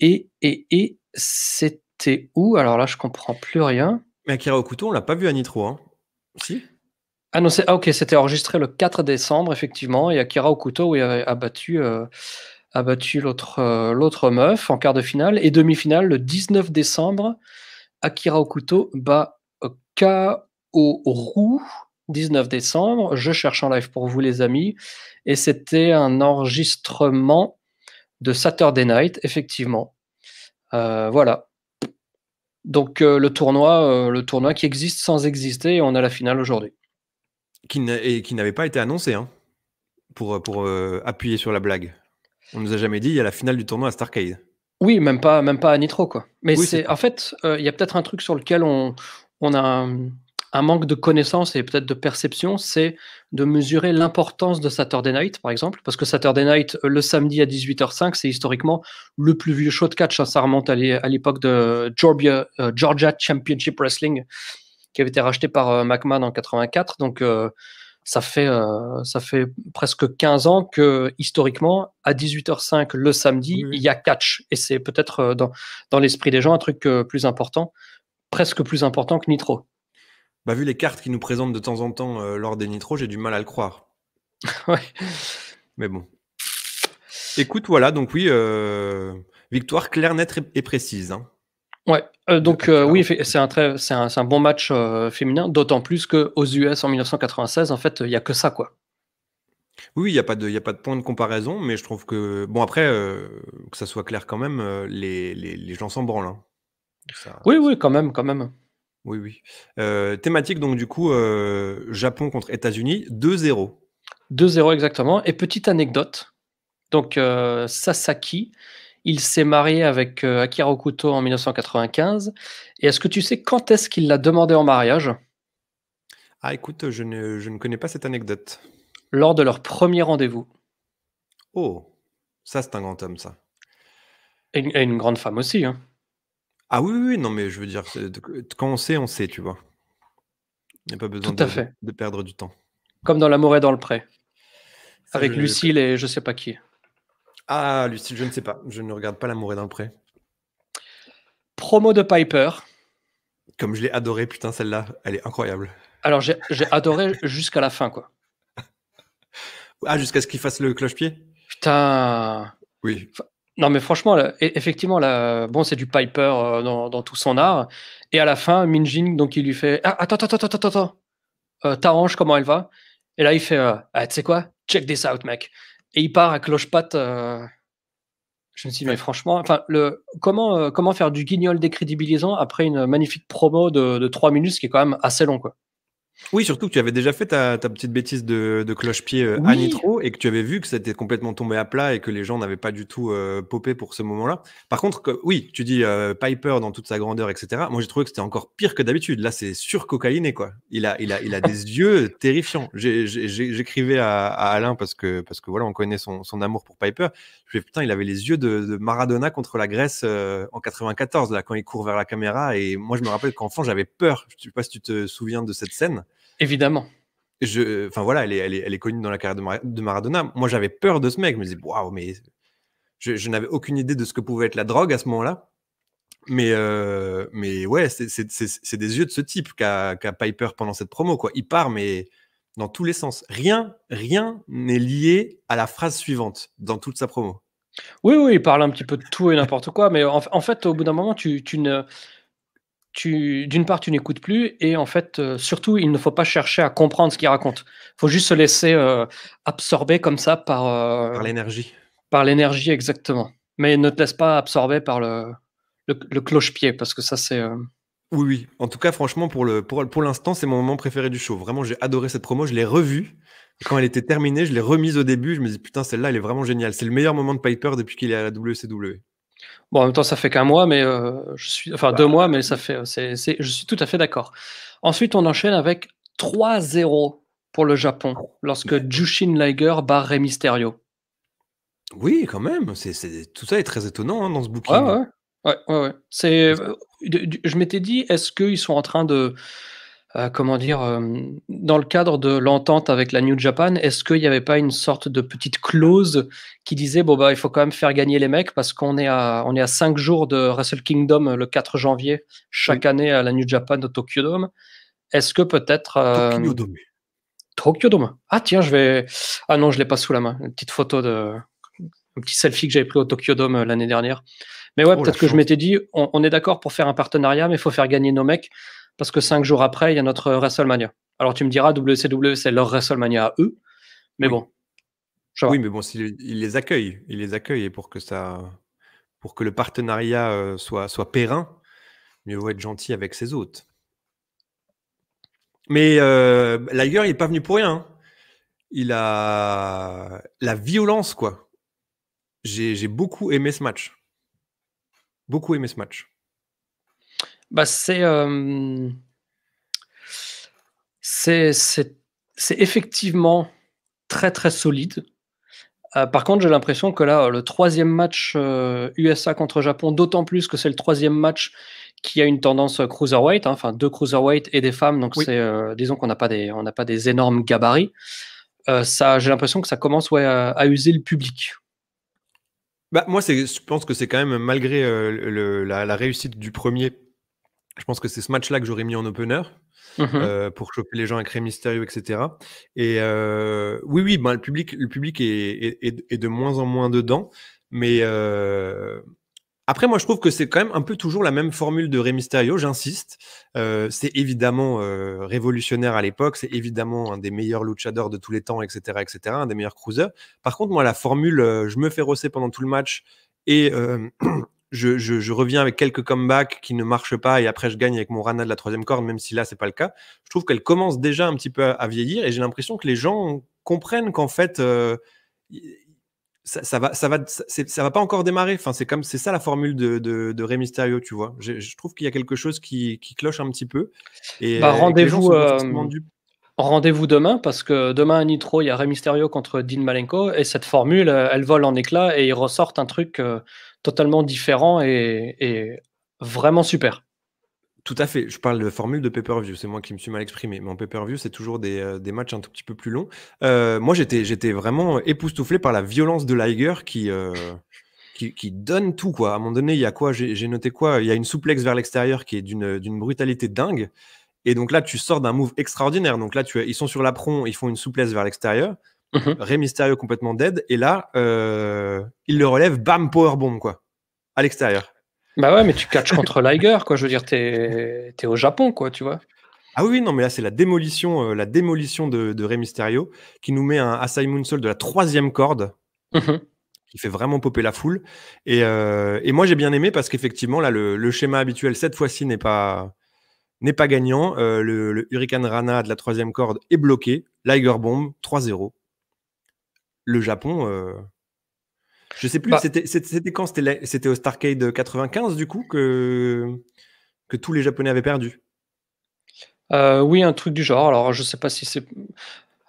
Speaker 1: Et, et, c'était où Alors là, je comprends plus rien. Mais Akira Okuto, on l'a pas vu à Nitro, hein Si ah non, ah, ok, c'était enregistré le 4 décembre, effectivement, et Akira Okuto oui, avait abattu euh, a battu l'autre euh, l'autre meuf en quart de finale. Et demi-finale, le 19 décembre, Akira Okuto bat Kaoru. 19 décembre. Je cherche en live pour vous, les amis. Et c'était un enregistrement de Saturday Night, effectivement. Euh, voilà. Donc euh, le tournoi, le tournoi qui existe sans exister, et on a la finale aujourd'hui. Qui et qui n'avait pas été annoncé, hein, pour, pour
Speaker 2: appuyer sur la blague. On nous a jamais dit, il y a la finale du tournoi à Starcade.
Speaker 1: Oui, même pas, même pas à Nitro, quoi. Mais c'est, en fait, euh, il y a peut-être un truc sur lequel on, on a un, manque de connaissances et peut-être de perception, c'est de mesurer l'importance de Saturday Night, par exemple, parce que Saturday Night, euh, le samedi à 18h05, c'est historiquement le plus vieux show de catch. Hein. Ça remonte à l'époque de euh, Georgia, Championship Wrestling, qui avait été racheté par McMahon en 84. Donc, ça fait, euh, ça fait presque 15 ans que, historiquement, à 18h05 le samedi, il y a catch. Et c'est peut-être euh, dans, l'esprit des gens un truc euh, plus important, presque plus important que Nitro. Bah, vu les cartes qu'ils nous
Speaker 2: présentent de temps en temps lors des Nitro, j'ai du mal à le croire. ouais. Mais bon. Écoute, voilà, donc oui, victoire claire, nette et précise. Hein.
Speaker 1: Ouais, euh, donc euh, oui, c'est un, un, bon match euh, féminin, d'autant plus qu'aux US en 1996, en fait, il n'y a que ça, quoi.
Speaker 2: Oui, il n'y a, pas de, a pas de point de comparaison, mais je trouve que, bon, après, que ça soit clair quand même, les, gens s'en branlent. Hein. oui, oui, quand même, quand même. Oui, oui. thématique, donc, du coup,
Speaker 1: Japon contre États-Unis, 2-0. 2-0 exactement. Et petite anecdote, donc Sasaki, il s'est marié avec euh, Akira Okuto en 1995. Et est-ce que tu sais quand est-ce qu'il l'a demandé en mariage Ah, écoute, je ne, connais pas cette anecdote. Lors de leur premier rendez-vous.
Speaker 2: Oh, ça, c'est un grand homme, ça. Et une, grande femme aussi. Hein. Ah oui, oui, non, mais je veux dire, quand on sait, on sait, tu vois. Il n'y a pas besoin de, perdre du temps. Comme dans L'amour et dans le pré. avec Lucille et je sais pas qui. Ah, Lucille, je ne sais pas. Je ne regarde pas L'amour est dans le pré. Promo de Piper. Comme je l'ai adoré, putain, celle-là, elle est incroyable.
Speaker 1: Alors, j'ai adoré jusqu'à la fin, quoi. Ah, jusqu'à ce qu'il fasse le cloche-pied Putain. Oui. Non, mais franchement, e-, effectivement, la, bon, c'est du Piper euh, dans, tout son art. Et à la fin, Minjin, donc, il lui fait ah, Attends, attends, attends, attends, attends. Euh, comment elle va Et là, il fait euh, ah, Tu sais quoi Check this out, mec et il part à cloche-patte. Euh, je me suis dit, mais franchement, enfin, le, comment, euh, comment faire du guignol décrédibilisant après une magnifique promo de, de 3 minutes, ce qui est quand même assez long, quoi.
Speaker 2: Oui, surtout que tu avais déjà fait ta, petite bêtise de, cloche-pied euh, à Nitro et que tu avais vu que ça était complètement tombé à plat et que les gens n'avaient pas du tout euh, popé pour ce moment-là. Par contre, oui, tu dis euh, Piper dans toute sa grandeur, etc. Moi, j'ai trouvé que c'était encore pire que d'habitude. Là, c'est surcocaïné, quoi. Il a, il a, il a des yeux terrifiants. J'écrivais à, Alain parce que, parce que voilà, on connaît son amour pour Piper putain, il avait les yeux de, Maradona contre la Grèce euh, en 94 là quand il court vers la caméra et moi je me rappelle qu'enfant j'avais peur. Je sais pas si tu te souviens de cette scène. Évidemment. Je, enfin voilà, elle est, connue dans la carrière de, Maradona. Moi j'avais peur de ce mec. Je me disais waouh, mais je, n'avais aucune idée de ce que pouvait être la drogue à ce moment-là. Mais, euh, ouais, c'est des yeux de ce type qu'a Piper pendant cette promo. Quoi. Il part, mais dans tous les sens. Rien, rien n'est lié à la phrase suivante
Speaker 1: dans toute sa promo. Oui, oui, il parle un petit peu de tout et n'importe quoi, mais en, fait, au bout d'un moment, tu, ne, tu, d'une part, tu n'écoutes plus, et en fait, euh, surtout, il ne faut pas chercher à comprendre ce qu'il raconte. Il faut juste se laisser euh, absorber comme ça euh, par. l'énergie. Par l'énergie, exactement. Mais ne te laisse pas absorber par le, le, le cloche-pied, parce que ça, c'est. Oui, oui. En tout cas, franchement, pour le pour, l'instant, c'est mon moment préféré du
Speaker 2: show. Vraiment, j'ai adoré cette promo. Je l'ai revue quand elle était terminée. Je l'ai remise au début. Je me dis putain, celle-là, elle est
Speaker 1: vraiment géniale. C'est le meilleur moment de Piper depuis qu'il est à la WCW. Bon, en même temps, ça fait qu'un mois, mais euh, je suis enfin bah, deux mois, mais ça fait. C'est, je suis tout à fait d'accord. Ensuite, on enchaîne avec 3-0 pour le Japon lorsque Jushin Liger barre Rey Mysterio. Oui, quand même. C'est, tout ça est très étonnant hein, dans ce bouquin. Ouais, ouais, C'est, euh, je m'étais dit, est-ce qu'ils sont en train de, euh, comment dire, euh, dans le cadre de l'entente avec la New Japan, est-ce qu'il n'y avait pas une sorte de petite clause qui disait bon bah il faut quand même faire gagner les mecs parce qu'on est à on est à cinq jours de Wrestle Kingdom le 4 janvier chaque année à la New Japan de Tokyo Dome. Est-ce que peut-être Tokyo Dome. Tokyo Dome. Ah tiens, je vais ah non je l'ai pas sous la main. Une petite photo de un petit selfie que j'avais pris au Tokyo Dome l'année dernière. Mais ouais, oh, peut-être que je m'étais dit, on, est d'accord pour faire un partenariat, mais il faut faire gagner nos mecs parce que cinq jours après, il y a notre WrestleMania. Alors tu me diras, WCW, c'est leur WrestleMania à eux, mais bon. Oui, mais bon, ils
Speaker 2: les accueillent, ils les accueillent et pour que ça, pour que le partenariat euh, soit soit périn, mieux vaut être gentil avec ses hôtes. Mais euh, Liger, il n'est pas venu pour rien. Hein. Il a la violence, quoi. J'ai beaucoup aimé ce match beaucoup aimé ce match
Speaker 1: bah, C'est. Euh, c'est effectivement très très solide. Euh, par contre, j'ai l'impression que là, le troisième match USA euh, contre Japon, d'autant plus que c'est le troisième match qui a une tendance cruiserweight, hein, enfin deux cruiserweight et des femmes, donc c'est, disons qu'on n'a pas des, on n'a pas des énormes gabarits. ça, j'ai l'impression que ça commence à, user le public. Bah, moi, je pense que c'est quand même, malgré euh, la, réussite
Speaker 2: du premier, je pense que c'est ce match-là que j'aurais mis en opener. Mhm. Euh, pour choper les gens à créer Mysterio, etc. Et euh, oui, oui, bah, le public, le public est, est, de moins en moins dedans, mais après, moi, je trouve que c'est quand même un peu toujours la même formule de Rey Mysterio, j'insiste. Euh, c'est évidemment euh, révolutionnaire à l'époque, c'est évidemment un des meilleurs luchadors de tous les temps, etc., etc., un des meilleurs cruisers. Par contre, moi, la formule, euh, je me fais rosser pendant tout le match et je, reviens avec quelques comebacks qui ne marchent pas et après je gagne avec mon Rana de la troisième corde, même si là, c'est pas le cas. Je trouve qu'elle commence déjà un petit peu à, à vieillir et j'ai l'impression que les gens comprennent qu'en fait ça, va, ça va, pas encore démarrer. Enfin, c'est comme, c'est ça la formule de, de, Mysterio, tu vois.
Speaker 1: Je, trouve qu'il y a quelque chose qui, cloche un petit peu. Bah, rendez-vous. Euh, rendez-vous demain parce que demain à Nitro, il y a Rey Mysterio contre Dean Malenko et cette formule, euh, elle vole en éclats et ils ressortent un truc euh, totalement différent et vraiment super. Tout à fait. Je parle de formule de pay-per-view. C'est moi qui me suis mal exprimé. Mais en pay-per-view,
Speaker 2: c'est toujours des, euh, matchs un tout petit peu plus longs. Euh, moi, j'étais, vraiment époustouflé par la violence de Liger euh, qui, donne tout. Quoi. À un moment donné, il y a quoi j'ai, noté quoi Il y a une souplexe vers l'extérieur qui est d'une, brutalité dingue. Et donc là, tu sors d'un move extraordinaire. Donc là, tu, ils sont sur l'apron, ils font une souplesse vers l'extérieur. Mhm. Ré Mysterio complètement dead. Et là, il le relève, bam, powerbomb, quoi. À l'extérieur. Bah ouais, mais tu catches contre Liger, quoi. Je veux dire, t'es es au Japon, quoi, tu vois. Ah oui, non, mais là, c'est la démolition, euh, la démolition de, de Rey Mysterio qui nous met un Asai Moonsault de la troisième corde. Mm-hmm. Qui fait vraiment popper la foule. Et, euh, et moi, j'ai bien aimé parce qu'effectivement, là, le, schéma habituel, cette fois-ci, n'est pas, n'est pas gagnant. Euh, le, le, Hurricane Rana de la troisième corde est bloqué. Liger Bomb, 3-0. Le Japon je sais plus, bah c'était quand C'était au Starcade 95, du coup, que,
Speaker 1: que tous les Japonais avaient perdu euh, Oui, un truc du genre. Alors, je sais pas si c'est.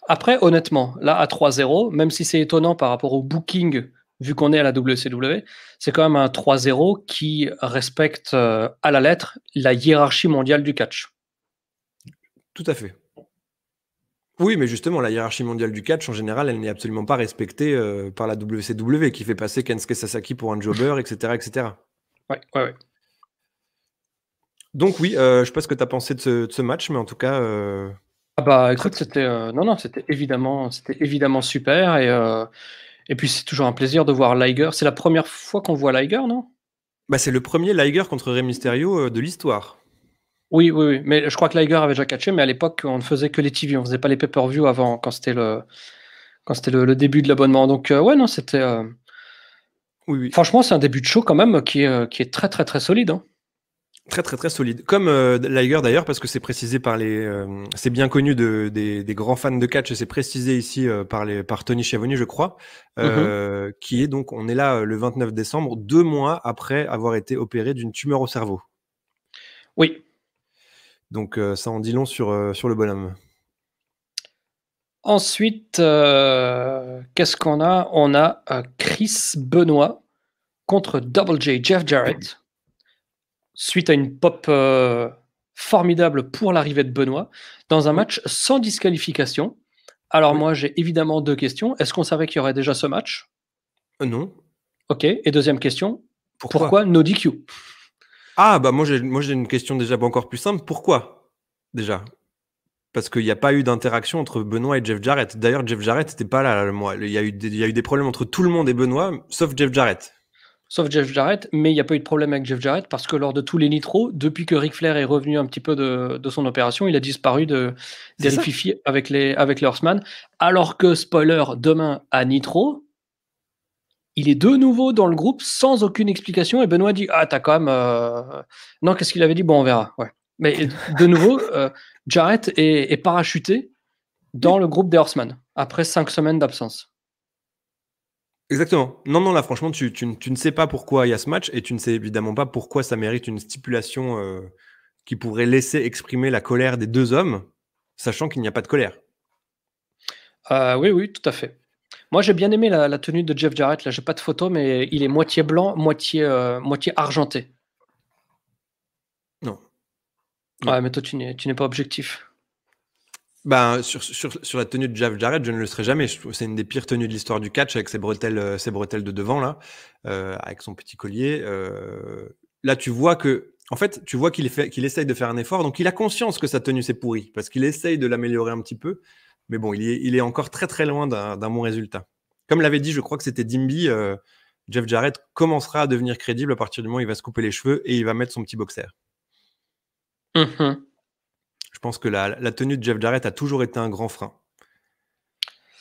Speaker 1: Après, honnêtement, là, à 3-0, même si c'est étonnant par rapport au booking, vu qu'on est à la WCW, c'est quand même un 3-0 qui respecte euh, à la lettre la hiérarchie mondiale du catch. Tout à fait.
Speaker 2: Oui, mais justement, la hiérarchie mondiale du catch, en général, elle n'est absolument pas respectée euh, par la WCW, qui fait passer Kensuke Sasaki pour un jobber, etc. etc. Ouais, ouais, ouais.
Speaker 1: Donc oui, je euh, je sais pas ce que tu as pensé de ce, match, mais en tout cas... Euh, ah bah écoute, c'était... non, non, c'était évidemment, évidemment super, et, et puis c'est toujours un plaisir de voir Liger. C'est la première fois qu'on voit Liger, non bah, C'est le premier Liger contre Rey Mysterio de l'histoire. Oui, oui, Mais je crois que Liger avait déjà catché, mais à l'époque, on ne faisait que les TV, on ne faisait pas les pay-per-view avant, quand c'était le, quand c'était le, début de l'abonnement. Donc, euh, ouais, non, c'était. Euh, oui, oui. Franchement, c'est un début de show quand même qui est, euh, qui est très, très, très solide. Hein.
Speaker 2: Très, très, très solide. Comme Liger d'ailleurs, parce que c'est précisé par les. c'est bien connu des, grands fans de catch, c'est précisé ici par, les, par Tony Chiavoni, je crois, mm-hmm. qui est donc, on est là le 29 décembre, deux mois après avoir été opéré d'une tumeur au cerveau. Oui, donc euh, ça en dit long sur, euh, sur le bonhomme.
Speaker 1: Ensuite, euh, qu'est-ce qu'on a On a Chris Benoit contre Double J, Jeff Jarrett, suite à une pop formidable pour l'arrivée de Benoît, dans un match sans disqualification. Alors moi, j'ai évidemment deux questions. Est-ce qu'on savait qu'il y aurait déjà ce match Non. Ok. Et deuxième question, pourquoi, pourquoi no ah,
Speaker 2: bah moi j'ai, moi j'ai une question déjà encore plus simple. Pourquoi Déjà Parce qu'il n'y a pas eu d'interaction entre Benoît et Jeff Jarrett. D'ailleurs, Jeff Jarrett n'était pas là, le mois. Il y, a eu des, y a eu des problèmes entre tout le
Speaker 1: monde et Benoît, sauf Jeff Jarrett. Sauf Jeff Jarrett, mais il n'y a pas eu de problème avec Jeff Jarrett parce que lors de tous les nitros, depuis que Ric Flair est revenu un petit peu de, son opération, il a disparu de, avec les, avec Alors que, spoiler, demain à Nitro, il est de nouveau dans le groupe sans aucune explication et Benoît dit Ah, t'as quand même. Euh, non, qu'est-ce qu'il avait dit Bon, on verra. Ouais. Mais de nouveau, euh, Jarrett est, parachuté dans le groupe des Horsemen après cinq semaines d'absence.
Speaker 2: Exactement. Non, non, là, franchement, tu, ne sais pas pourquoi il y a ce match et tu ne sais évidemment pas pourquoi ça mérite une stipulation euh, qui pourrait laisser exprimer la colère des deux hommes, sachant qu'il n'y a
Speaker 1: pas de colère. oui, oui, tout à fait. Moi, j'ai bien aimé la, tenue de Jeff Jarrett. Là, j'ai pas de photo, mais il est moitié blanc, moitié, euh, moitié argenté. Non. Ouais, mais toi, tu n'es pas objectif.
Speaker 2: Ben, sur, sur, sur, la tenue de Jeff Jarrett, je ne le serai jamais. C'est une des pires tenues de l'histoire du catch avec ses bretelles, euh, ses bretelles de devant, là, euh, avec son petit collier. là, tu vois que en fait, tu vois qu'il qu'il essaye de faire un effort, donc il a conscience que sa tenue c'est pourri, parce qu'il essaye de l'améliorer un petit peu, mais bon, il est, encore très très loin d'un bon résultat. Comme l'avait dit, je crois que c'était Dimby, euh, Jeff Jarrett commencera à devenir crédible à partir du moment où il va se couper les cheveux et il va mettre son petit boxer. Mm-hmm. Je pense que la, tenue de Jeff Jarrett a toujours été un grand frein.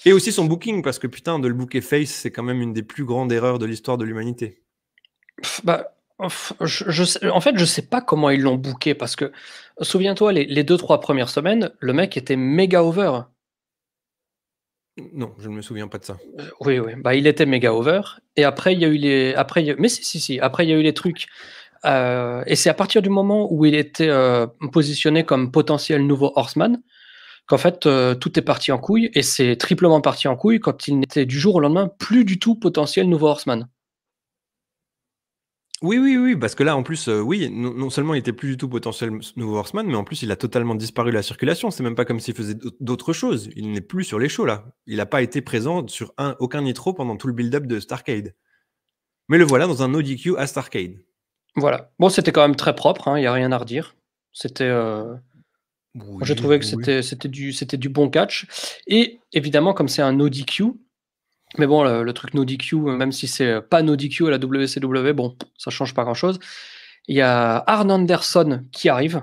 Speaker 2: Et aussi son booking, parce que putain, de le booker face, c'est quand même une des plus grandes erreurs de l'histoire de l'humanité.
Speaker 1: Bah, je, en fait, je sais pas comment ils l'ont booké parce que souviens-toi, les, les, deux trois premières semaines, le mec était méga over.
Speaker 2: Non, je ne me souviens pas de ça. Euh,
Speaker 1: oui, oui. Bah, il était méga over. Et après, il y a eu les. Après, Mais si, si, si. Après, il y a eu les trucs. Euh, et c'est à partir du moment où il était euh, positionné comme potentiel nouveau Horseman qu'en fait, tout est parti en couille. Et c'est triplement parti en couille quand il n'était du jour au lendemain plus du tout potentiel nouveau Horseman.
Speaker 2: Oui, oui, oui, parce que là, en plus, euh, oui, non, seulement il était plus du tout potentiel nouveau Horseman, mais en plus, il a totalement disparu de la circulation. C'est même pas comme s'il faisait d'autres choses. Il n'est plus sur les shows, là. Il n'a pas été présent sur un, aucun nitro pendant tout le build-up de
Speaker 1: Starcade. Mais le voilà dans un ODQ à Starcade. Voilà. Bon, c'était quand même très propre, hein, il y n'y a rien à redire. C'était. Euh... J'ai que c'était c'était du, du bon catch. Et évidemment, comme c'est un ODQ, mais bon, le, truc no euh, même si c'est euh, pas no à la WCW, bon, ça change pas grand chose. Il y a Arn Anderson qui arrive.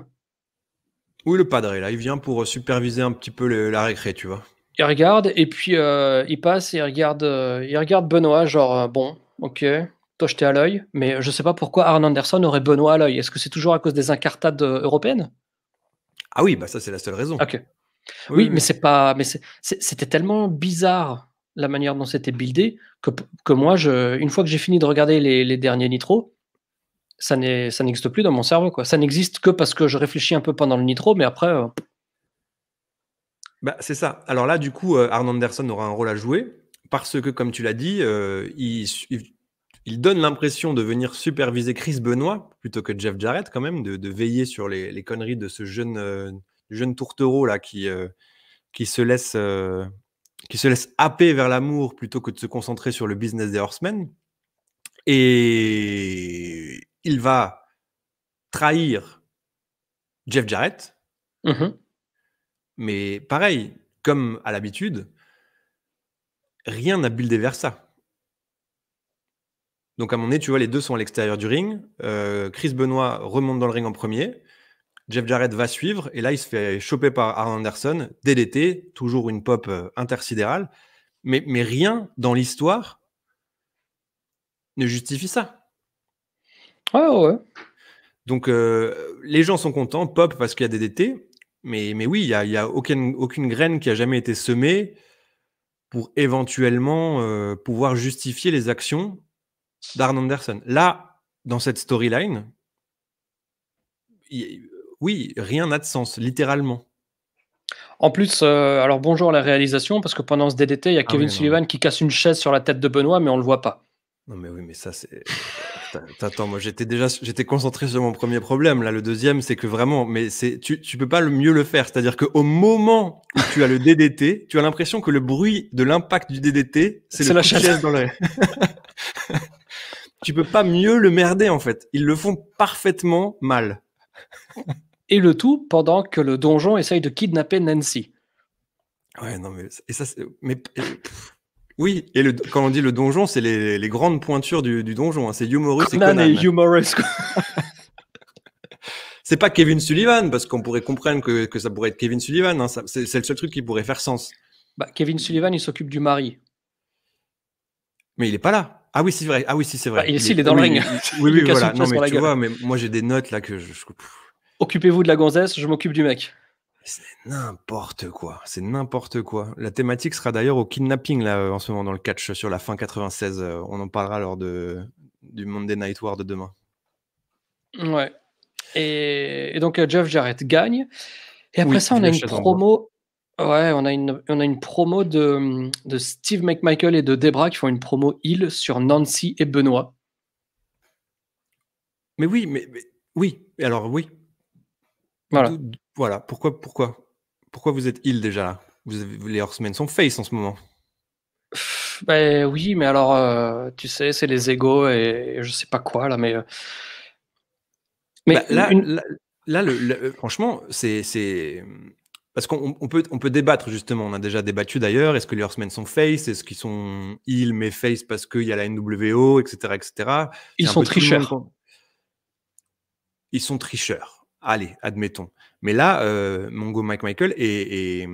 Speaker 1: Oui, le padre, là, il vient pour euh, superviser un petit
Speaker 2: peu la récré, tu vois.
Speaker 1: Il regarde et puis il passe et il regarde, il regarde Benoît, genre, bon, ok, toi je t'ai à l'œil, mais je sais pas pourquoi Arn Anderson aurait Benoît à l'œil. Est-ce que c'est toujours à cause des incartades européennes Ah oui, bah ça c'est la seule raison. Ok. Oui, mais c'est pas, mais c'était tellement bizarre la manière dont c'était buildé que, moi, je, une fois que j'ai fini de regarder les, derniers nitros, ça n'existe plus dans mon cerveau. Quoi. Ça n'existe que parce que je réfléchis un peu pendant le nitro, mais après. Euh,
Speaker 2: bah, c'est ça. Alors là, du coup, euh, Arnold Anderson aura un rôle à jouer parce que, comme tu l'as dit, euh, il, il, donne l'impression de venir superviser Chris Benoit plutôt que Jeff Jarrett, quand même, de, veiller sur les, conneries de ce jeune, jeune tourtereau là qui, qui se laisse qui se laisse happer vers l'amour plutôt que de se concentrer sur le business des horsemen. Et il va trahir Jeff Jarrett. Mm-hmm. Mais pareil, comme à l'habitude, rien n'a buildé vers ça. Donc à mon nez, tu vois, les deux sont à l'extérieur du ring. Euh, Chris Benoit remonte dans le ring en premier. Jeff Jarrett va suivre et là il se fait choper par Arn Anderson, DDT, toujours une pop euh, intersidérale, mais, mais rien dans l'histoire ne justifie ça. Ouais, ouais. Donc euh, les gens sont contents, pop parce qu'il y a DDT, mais, mais oui, il n'y a, y a aucune, aucune, graine qui a jamais été semée pour éventuellement euh, pouvoir justifier les actions d'Arn Anderson. Là, dans cette storyline,
Speaker 1: il oui, rien n'a de sens, littéralement. En plus, euh, alors bonjour à la réalisation, parce que pendant ce DDT, il y a ah Kevin Sullivan qui casse une chaise sur la tête de Benoît, mais on le voit pas.
Speaker 2: Non mais oui, mais ça c'est.
Speaker 1: Euh, Attends, moi j'étais déjà, j'étais concentré sur mon premier
Speaker 2: problème. Là, le deuxième, c'est que vraiment, mais c'est, tu, tu peux pas le mieux le faire. C'est-à-dire qu'au moment où tu as le DDT, tu as l'impression que le bruit de l'impact du DDT, c'est la chaise. dans l'air.
Speaker 1: tu peux pas mieux le merder en fait. Ils le font parfaitement mal et le tout pendant que le donjon essaye de kidnapper Nancy.
Speaker 2: Ouais, non, mais, et ça, mais oui, et le, quand on dit le donjon, c'est les, grandes pointures du, donjon. Hein. C'est Humorous et ah, Conan. c'est pas Kevin Sullivan, parce qu'on pourrait comprendre que, ça pourrait être Kevin Sullivan. Hein. C'est le seul truc
Speaker 1: qui pourrait faire sens. Bah, Kevin Sullivan, il s'occupe du mari.
Speaker 2: Mais il n'est pas là. Ah oui, c'est vrai. Ah oui,
Speaker 1: si, c'est vrai. Bah, il, est, dans le ring. Oui, oui, voilà. mais tu vois,
Speaker 2: mais moi j'ai des notes là que je
Speaker 1: occupez-vous de la gonzesse, je m'occupe du mec. C'est
Speaker 2: n'importe quoi, c'est n'importe quoi. La thématique sera d'ailleurs au kidnapping là euh, en ce moment dans le catch euh, sur la fin 96. Euh, on en parlera lors de, du Monday Night War de demain.
Speaker 1: Ouais. Et, donc Jeff Jarrett gagne. Et après ça, on a une promo. Ouais, on a une, on a une promo de, de Steve McMichael et de Debra qui font une promo il sur Nancy et Benoît. Mais oui, mais oui.
Speaker 2: Alors oui, voilà. voilà. Pourquoi, pourquoi, pourquoi vous êtes il déjà vous avez, Les Horsemen sont face en ce moment.
Speaker 1: Ben oui, mais alors, euh, tu sais, c'est les égaux et, je sais pas quoi là, mais. Euh,
Speaker 2: mais bah, là, là, franchement, c'est.
Speaker 1: Parce qu'on peut, on peut
Speaker 2: débattre justement, on a déjà débattu d'ailleurs, est-ce que les Horsemen sont face, est-ce qu'ils sont ils mais face parce qu'il y a la NWO, etc. etc. Ils sont tricheurs. Ils sont tricheurs. Allez, admettons. Mais là, euh, Mongo Mike Michael est,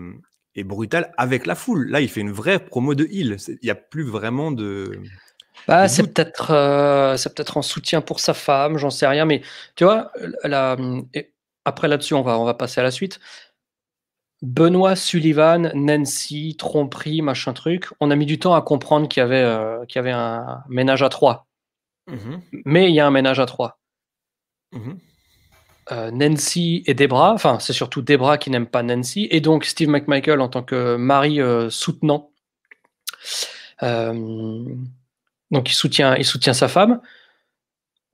Speaker 2: brutal avec la foule. Là, il fait une vraie promo de heal. Il n'y a plus vraiment de.
Speaker 1: Bah, euh, c'est peut-être peut en soutien pour sa femme, j'en sais rien, mais tu vois, euh, après là-dessus, on va, on va passer à la suite. Benoît Sullivan, Nancy, tromperie, machin truc, on a mis du temps à comprendre qu'il y, avait, y avait un ménage à trois. Mhm. Mais il y a un ménage à trois. Mhm. Euh, Nancy et Debra, enfin c'est surtout Debra qui n'aime pas Nancy, et donc Steve McMichael en tant que mari euh, soutenant. Euh, donc il soutient, il soutient sa femme.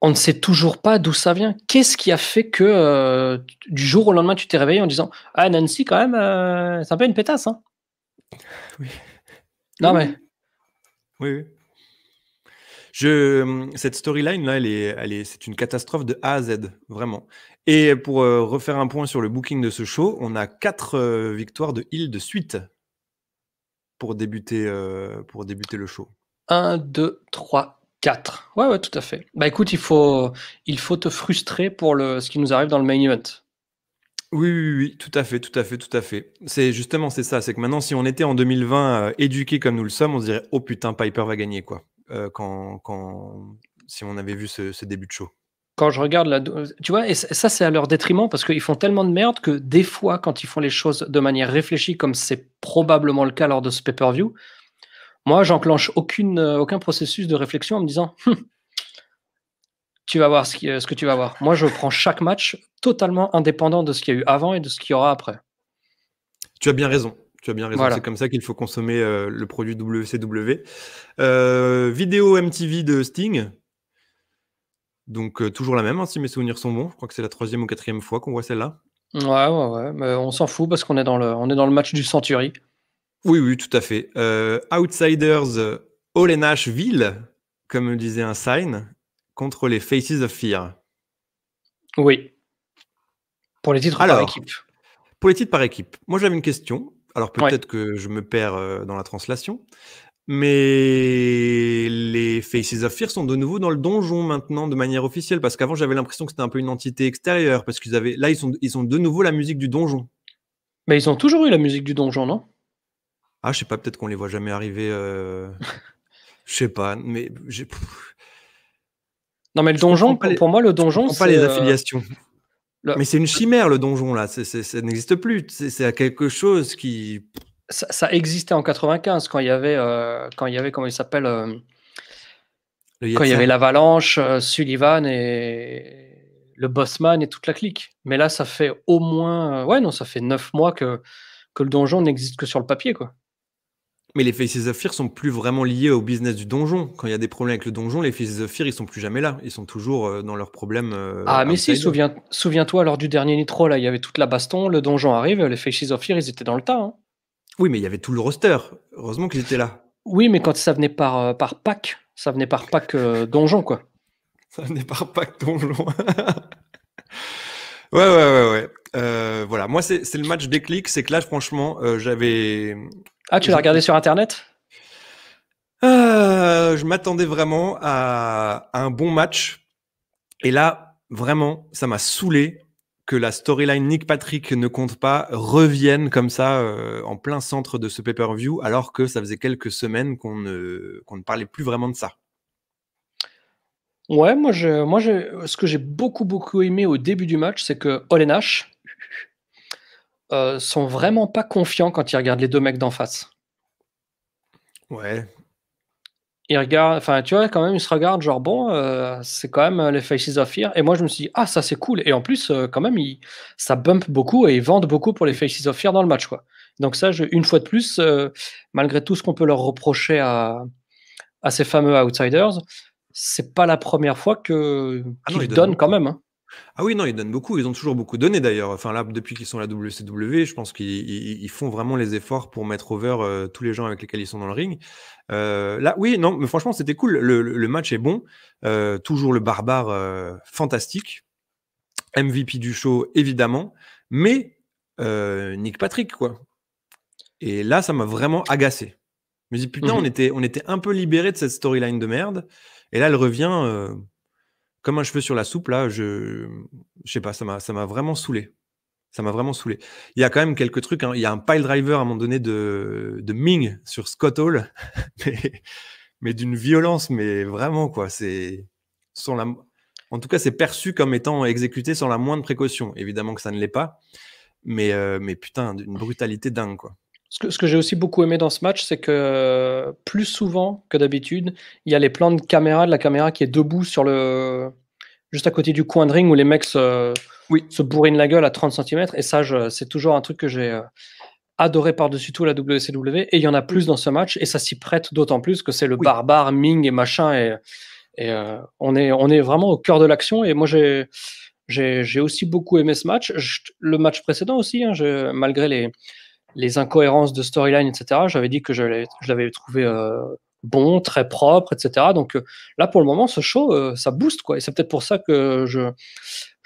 Speaker 1: On ne sait toujours pas d'où ça vient. Qu'est-ce qui a fait que du jour au lendemain tu t'es réveillé en disant Ah Nancy quand même, c'est un peu une pétasse. Hein. Oui. Non mais.
Speaker 2: Oui, cette storyline là, c'est une catastrophe de A à Z, vraiment. Et pour euh, refaire un point sur le booking de ce show, on a quatre euh, victoires de Hill de suite pour débuter, euh, pour débuter le show.
Speaker 1: 1, 2, 3, 4. Ouais, ouais, tout à fait. Bah écoute, il faut, il faut te frustrer pour le, ce qui nous arrive dans le main event. Oui, oui, oui, tout à fait, tout à fait, tout à fait. C'est justement, c'est
Speaker 2: ça. C'est que maintenant, si on était en 2020 éduqué comme nous le sommes, on se dirait, oh putain, Piper va gagner, quoi.
Speaker 1: quand, quand, si on avait vu ce début de show quand je regarde la, tu vois, et ça c'est à leur détriment parce qu'ils font tellement de merde que des fois, quand ils font les choses de manière réfléchie, comme c'est probablement le cas lors de ce pay-per-view, moi j'enclenche aucune, euh, aucun processus de réflexion en me disant, hum, tu vas voir euh, ce, que tu vas voir. Moi je prends chaque match totalement indépendant de ce qu'il y a eu avant et de ce qu'il y aura après. Tu as bien raison.
Speaker 2: Tu as bien raison, c'est comme ça qu'il faut consommer euh, le produit WCW. vidéo MTV de Sting, donc, euh, toujours la même, hein, si mes souvenirs sont bons. Je crois que c'est la troisième ou quatrième fois qu'on voit celle-là.
Speaker 1: Ouais, ouais, ouais. on s'en fout parce qu'on est, dans le, est dans le match du
Speaker 2: Century. Oui, oui, tout à fait. Euh, outsiders, outsiders, euh, Olenashville, comme le disait un sign, contre les Faces of Fear. Oui. Pour les titres par équipe. Pour les titres par équipe, moi j'avais une question. Alors peut-être que je me perds dans la translation. Mais les Faces of Fear sont de nouveau dans le donjon maintenant de manière officielle parce qu'avant j'avais l'impression que c'était un peu une entité extérieure parce qu'ils avaient là ils sont ils ont de nouveau la musique du donjon. Mais ils ont toujours eu la musique du donjon, non Ah, je sais pas, peut-être qu'on les voit jamais arriver euh... je sais pas, mais
Speaker 1: j'ai Non mais le donjon pour, moi le donjon c'est pas les euh, affiliations. Mais c'est une chimère le donjon là, ça n'existe plus, c'est quelque chose qui ça, existait en 95 quand il y avait, euh, quand il y avait comment il s'appelle, euh, quand il y avait l'Avalanche, euh, Sullivan et le Bossman et toute la clique. Mais là, ça fait au moins, ouais, non, ça fait 9 mois que, que le donjon n'existe que sur le papier, quoi. Mais les Faces of Fear sont plus vraiment liés au business du donjon. Quand il y a
Speaker 2: des problèmes avec le donjon, les Faces of Fear, ils sont plus jamais là. Ils sont toujours dans leurs problèmes. ah, mais si,
Speaker 1: souviens-toi, lors du dernier Nitro, là, il y avait toute la baston, le donjon arrive, les Faces of Fear, ils étaient dans le tas. Hein. Oui, mais il y avait tout le roster. Heureusement qu'ils étaient là. Oui, mais quand ça venait par, euh, par pack, ça venait par pack euh, donjon, quoi. Ça venait par pack donjon.
Speaker 2: ouais, ouais, ouais, ouais. Euh, voilà, moi, c'est le match déclic. C'est que là, franchement, j'avais. Ah, tu l'as regardé sur Internet Je m'attendais vraiment à un bon match. Et là, vraiment, ça m'a saoulé que la storyline Nick Patrick ne compte pas revienne comme ça euh, en plein centre de ce pay-per-view, alors que ça faisait quelques semaines qu'on ne, ne parlait plus vraiment de ça.
Speaker 1: Ouais, moi, je, moi je, ce que j'ai beaucoup, beaucoup aimé au début du match, c'est que Ole euh, sont vraiment pas confiants quand ils regardent les deux mecs d'en face. Ouais, il regarde, enfin, tu vois, quand même, il se regarde, genre, bon, euh, c'est quand même euh, les Faces of Fear. Et moi, je me suis dit, ah, ça, c'est cool. Et en plus, euh, quand même, il, ça bump beaucoup et ils vendent beaucoup pour les Faces of Fear dans le match, quoi. Donc, ça, une fois de plus, malgré tout ce qu'on peut leur reprocher à, ces fameux outsiders, c'est pas la première fois que, ah qu'ils donnent, quand même. Hein. Ah oui, non, ils
Speaker 2: donnent beaucoup. Ils ont toujours beaucoup donné d'ailleurs. Enfin, là, depuis qu'ils sont à la WCW, je pense qu'ils font vraiment les efforts pour mettre over euh, tous les gens avec lesquels ils sont dans le ring. Euh, là, oui, non, mais franchement, c'était cool. Le, match est bon. Euh, toujours le barbare fantastique. MVP du show, évidemment. Mais Nick Patrick, quoi. Et là, ça m'a vraiment agacé. Je me dis, putain, mhm. on, était, on était un peu libéré de cette storyline de merde. Et là, elle revient comme un cheveu sur la soupe, là, je, je sais pas, ça m'a, ça m'a vraiment saoulé. Ça m'a vraiment saoulé. Il y a quand même quelques trucs. Hein. Il y a un pile driver à un moment donné de, Ming sur Scott Hall, mais, d'une violence, mais vraiment, quoi. C'est, la, en tout cas, c'est perçu comme étant exécuté sans la moindre précaution. Évidemment que ça ne l'est pas, mais, euh, mais putain, d'une brutalité dingue, quoi.
Speaker 1: Ce que, j'ai aussi beaucoup aimé dans ce match, c'est que euh, plus souvent que d'habitude, il y a les plans de caméra, de la caméra qui est debout sur le, juste à côté du coin de ring où les mecs se, oui. se bourrinent la gueule à 30 cm. Et ça, c'est toujours un truc que j'ai euh, adoré par-dessus tout la WCW. Et il y en a plus dans ce match. Et ça s'y prête d'autant plus que c'est le barbare, Ming et machin. Et, euh, on, est, on est vraiment au cœur de l'action. Et moi, j'ai. J'ai aussi beaucoup aimé ce match. le match précédent aussi, hein, malgré les, les incohérences de storyline, etc. J'avais dit que je l'avais trouvé euh, bon, très propre, etc. Donc euh, là, pour le moment, ce show, euh, ça booste, quoi. Et c'est peut-être pour ça que je,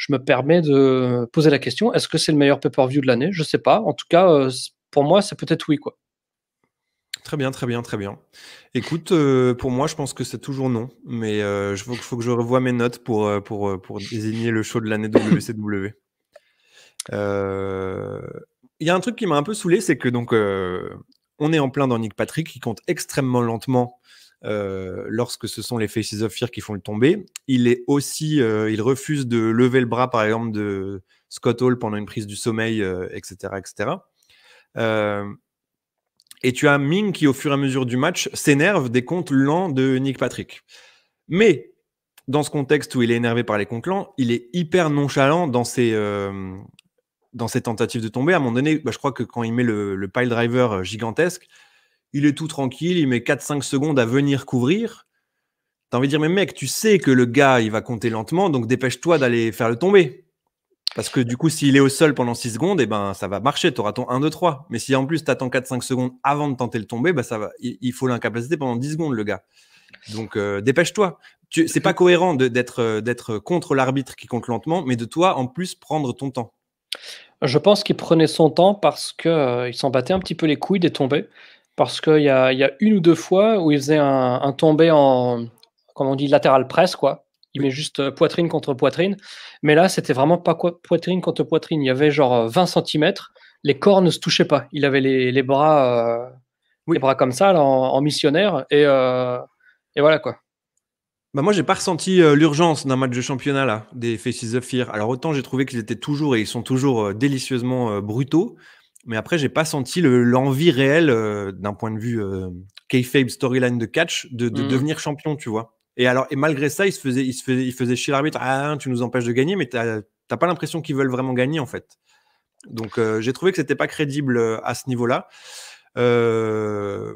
Speaker 1: me permets de poser la question est-ce que c'est le meilleur pay-per-view de l'année Je sais pas. En tout cas, pour moi, c'est peut-être oui, quoi. Très bien, très bien, très bien. Écoute, pour moi, je pense que c'est
Speaker 2: toujours non, mais il faut, que je revoie mes notes pour, pour désigner le show de l'année WCW. Euh. Il y a un truc qui m'a un peu saoulé, c'est que donc euh, on est en plein dans Nick Patrick qui compte extrêmement lentement euh, lorsque ce sont les Faces of Fear qui font le tomber. Il est aussi, euh, il refuse de lever le bras par exemple de Scott Hall pendant une prise du sommeil, etc., etc. et tu as Ming qui, au fur et à mesure du match, s'énerve des comptes lents de Nick Patrick. Mais dans ce contexte où il est énervé par les comptes lents, il est hyper nonchalant dans ses, dans ses tentatives de tomber, à un moment donné, bah, je crois que quand il met le, pile driver euh, gigantesque, il est tout tranquille, il met 4-5 secondes à venir couvrir. T'as envie de dire, mais mec, tu sais que le gars, il va compter lentement, donc dépêche-toi d'aller faire le tomber. Parce que du coup, s'il est au sol pendant 6 secondes, et eh ben, ça va marcher, tu auras ton 1, 2, 3. Mais si en plus, tu attends 4-5 secondes avant de tenter le tomber, bah, ça va, il, faut l'incapaciter pendant 10 secondes, le gars. Donc, euh, dépêche-toi. C'est pas cohérent euh, d'être contre l'arbitre qui compte lentement, mais de toi, en
Speaker 1: plus, prendre ton temps. Je pense qu'il prenait son temps parce qu'il euh, s'en battait un petit peu les couilles des tombées. Parce qu'il y a, une ou deux fois où il faisait un, tombé en, comme on dit, latéral presse, quoi. Il met juste euh, poitrine contre poitrine. Mais là, c'était vraiment pas poitrine contre poitrine. Il y avait genre 20 euh, cm. Les corps ne se touchaient pas. Il avait les, bras, les bras comme ça, en, missionnaire. Et, et voilà, quoi.
Speaker 2: Moi, bah, moi, j'ai pas ressenti euh, l'urgence d'un match de championnat là, des Faces of Fear. Alors autant j'ai trouvé qu'ils étaient toujours et ils sont toujours euh, délicieusement euh, brutaux, mais après j'ai pas senti l'envie réelle d'un point de vue kayfabe storyline de catch de, mmh. devenir champion, tu vois. Et alors et malgré ça, ils se faisaient, ils faisaient, ils faisaient chier l'arbitre. Ah, hein, tu nous empêches de gagner, mais t'as pas l'impression qu'ils veulent vraiment gagner en fait. Donc j'ai trouvé que c'était pas crédible à ce niveau-là. Euh,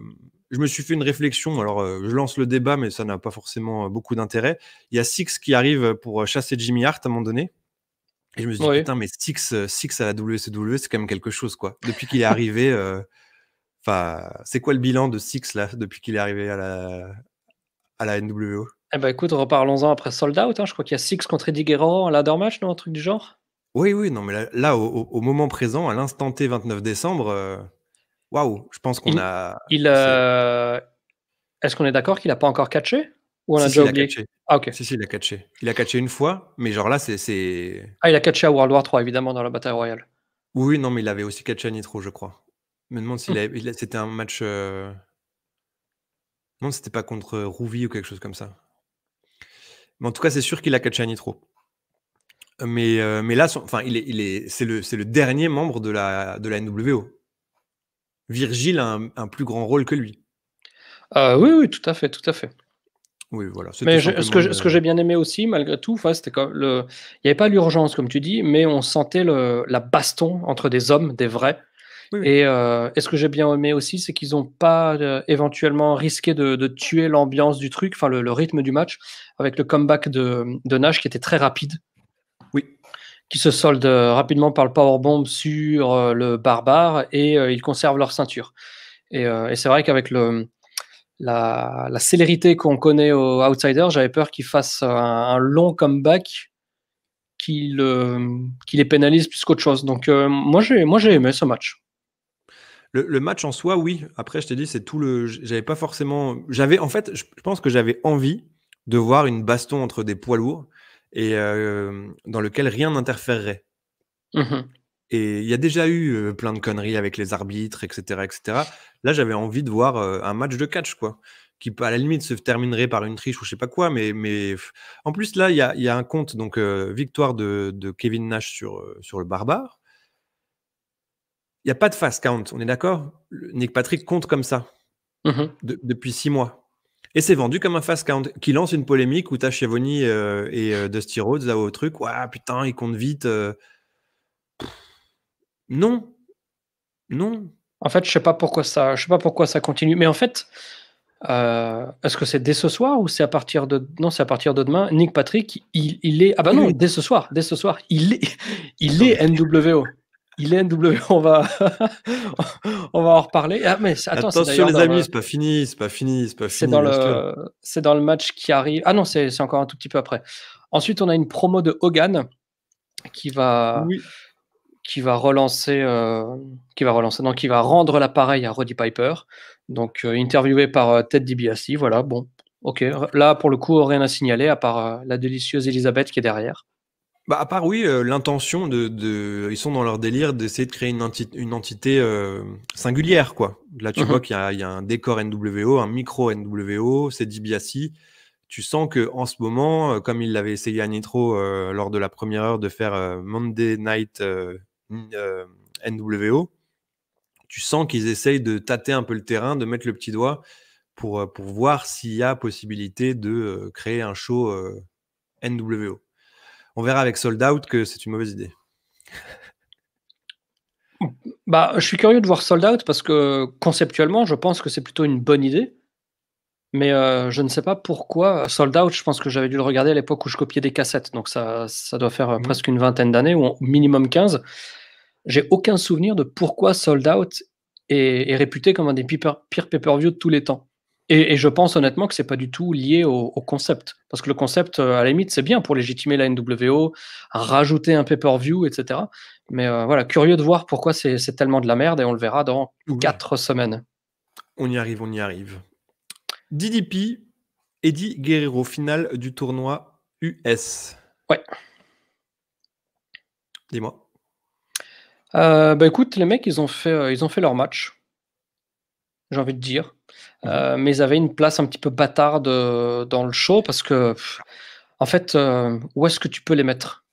Speaker 2: je me suis fait une réflexion. Alors, euh, je lance le débat, mais ça n'a pas forcément euh, beaucoup d'intérêt. Il y a Six qui arrive euh, pour chasser Jimmy Hart à un moment donné. Et je me suis dit, putain, mais Six, Six à la WCW, c'est quand même quelque chose, quoi. Depuis qu'il est arrivé,
Speaker 1: enfin, c'est quoi le bilan de Six, là, depuis qu'il est arrivé à la, à la NWO Eh ben, écoute, reparlons-en après Sold Out. Hein. Je crois qu'il y a Six contre Eddie Guerrero en ladder match, non Un truc du genre Oui, oui, non, mais là, au, au, moment présent, à l'instant T 29 décembre
Speaker 2: Waouh, je pense qu'on a.
Speaker 1: Il, euh, Est-ce qu'on est d'accord qu'il n'a pas encore catché Ou on a déjà oublié
Speaker 2: Ah, ok. Si, si, il a catché. Il a catché une fois, mais genre là, c'est.
Speaker 1: Ah, il a catché à World War 3, évidemment, dans la bataille royale.
Speaker 2: Oui, non, mais il avait aussi catché à Nitro, je crois. Je me demande si hmm. c'était un match. Euh, non, c'était pas contre Rouvi ou quelque chose comme ça. Mais en tout cas, c'est sûr qu'il a catché à Nitro. Mais, euh, mais là, enfin, il est, il est, c'est le, dernier membre de la, de la NWO.
Speaker 1: Virgile a un, plus grand rôle que lui. Ah oui, oui, tout à fait, tout à fait. Oui, voilà. ce, que, j'ai bien aimé aussi, malgré tout, c'était comme le, il n'y avait pas l'urgence, comme tu dis, mais on sentait le, la baston entre des hommes, des vrais. Et, euh, ce que j'ai bien aimé aussi, c'est qu'ils n'ont pas euh, éventuellement risqué de, tuer l'ambiance du truc, enfin le, rythme du match, avec le comeback de Nash qui était très rapide qui se solde euh, rapidement par le powerbomb sur euh, le barbare et euh, ils conservent leur ceinture. Et, c'est vrai qu'avec le, la, célérité qu'on connaît aux outsiders, j'avais peur qu'ils fassent un, long comeback qui, le, qui les pénalise plus qu'autre chose. Donc moi j'ai moi j'ai aimé ce match. Le, le, match
Speaker 2: en soi, oui. Après, je t'ai dit, c'est tout le. J'avais pas forcément. J'avais en fait, je pense que j'avais envie de voir une baston entre des poids lourds et euh, dans lequel rien n'interférerait. Mmh et il y a déjà eu euh, plein de conneries avec les arbitres, etc. etc. Là, j'avais envie de voir euh, un match de catch, quoi qui à la limite se terminerait par une triche ou je sais pas quoi. Mais, mais... en plus, là, il y a, un compte, donc victoire de, Kevin Nash sur, sur le barbare. Il n'y a pas de face, count, on est d'accord Nick Patrick compte comme ça mmh depuis six mois. Et c'est vendu comme un fast count qui lance une polémique où t'as euh, et euh, Dusty Rhodes là au truc. Ouais, putain, ils comptent vite. Euh.
Speaker 1: Non. Non. En fait, je sais pas pourquoi ça, je sais pas pourquoi ça continue. Mais en fait, euh, est-ce que c'est dès ce soir ou c'est à partir de non, c'est à partir de demain. Nick Patrick, il, il est ah bah non, dès ce soir, dès ce soir, il est il est NWO. Il on va, on va en reparler. Ah, Attention les amis, ce c'est
Speaker 2: pas fini, c'est pas c'est pas fini.
Speaker 1: C'est dans, le... match qui arrive. Ah non, c'est, encore un tout petit peu après. Ensuite, on a une promo de Hogan qui va, qui va relancer, euh, qui va relancer, non, qui va rendre l'appareil à Roddy Piper. Donc euh, interviewé par euh, Ted DiBiase, voilà, bon, ok. Là, pour le coup, rien à signaler à part la délicieuse Elisabeth qui est derrière.
Speaker 2: Bah, à part, oui, euh, l'intention de, Ils sont dans leur délire d'essayer de créer une, entité euh, singulière, quoi. Là, tu mmh vois qu'il y, a un décor NWO, un micro NWO, c'est DiBiase. Tu sens que en ce moment, euh, comme ils l'avaient essayé à Nitro lors de la première heure de faire Monday Night NWO, tu sens qu'ils essayent de tâter un peu le terrain, de mettre le petit doigt pour, pour voir s'il y a possibilité de créer un show NWO on verra avec Sold Out que c'est une mauvaise idée.
Speaker 1: Bah, je suis curieux de voir Sold Out parce que conceptuellement, je pense que c'est plutôt une bonne idée. Mais euh, je ne sais pas pourquoi. Euh, Sold Out, je pense que j'avais dû le regarder à l'époque où je copiais des cassettes. Donc ça, ça doit faire euh, mmh. presque une vingtaine d'années, ou minimum 15. J'ai aucun souvenir de pourquoi Sold Out est, réputé comme un des pires, pires pay-per-view de tous les temps. Et, je pense honnêtement que c'est pas du tout lié au, concept. Parce que le concept, euh, à la limite, c'est bien pour légitimer la NWO, rajouter un pay-per-view, etc. Mais euh, voilà, curieux de voir pourquoi c'est tellement de la merde et on le verra dans 4 quatre semaines. On y arrive, on y arrive. DDP, Eddie Guerrero, finale du tournoi US. Ouais. Dis-moi. Euh, bah, écoute, les mecs, ils ont fait, ils ont fait leur match. J'ai envie de dire. Mhm. Euh, mais ils avaient une place un petit peu bâtarde euh, dans le show parce que, en fait, euh, où est-ce que tu peux les mettre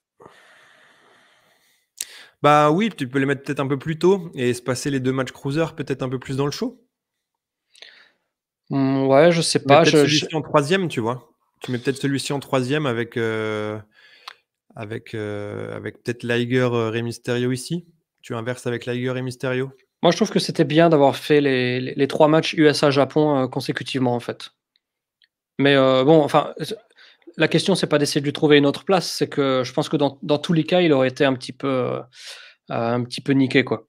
Speaker 2: Bah oui, tu peux les mettre peut-être un peu plus tôt et se passer les deux matchs cruiser peut-être un peu plus
Speaker 1: dans le show. Hmm, ouais, je sais pas. Je, celui-ci en
Speaker 2: troisième, tu vois. Tu mets peut-être celui-ci en troisième avec avec avec peut-être Liger et Mysterio ici. Tu inverses avec Liger et Mysterio.
Speaker 1: Moi, je trouve que c'était bien d'avoir fait les, trois matchs USA-Japon euh, consécutivement, en fait. Mais euh, bon, enfin, la question, c'est pas d'essayer de lui trouver une autre place, c'est que je pense que dans, tous les cas, il aurait été un petit peu, euh, un petit peu niqué, quoi.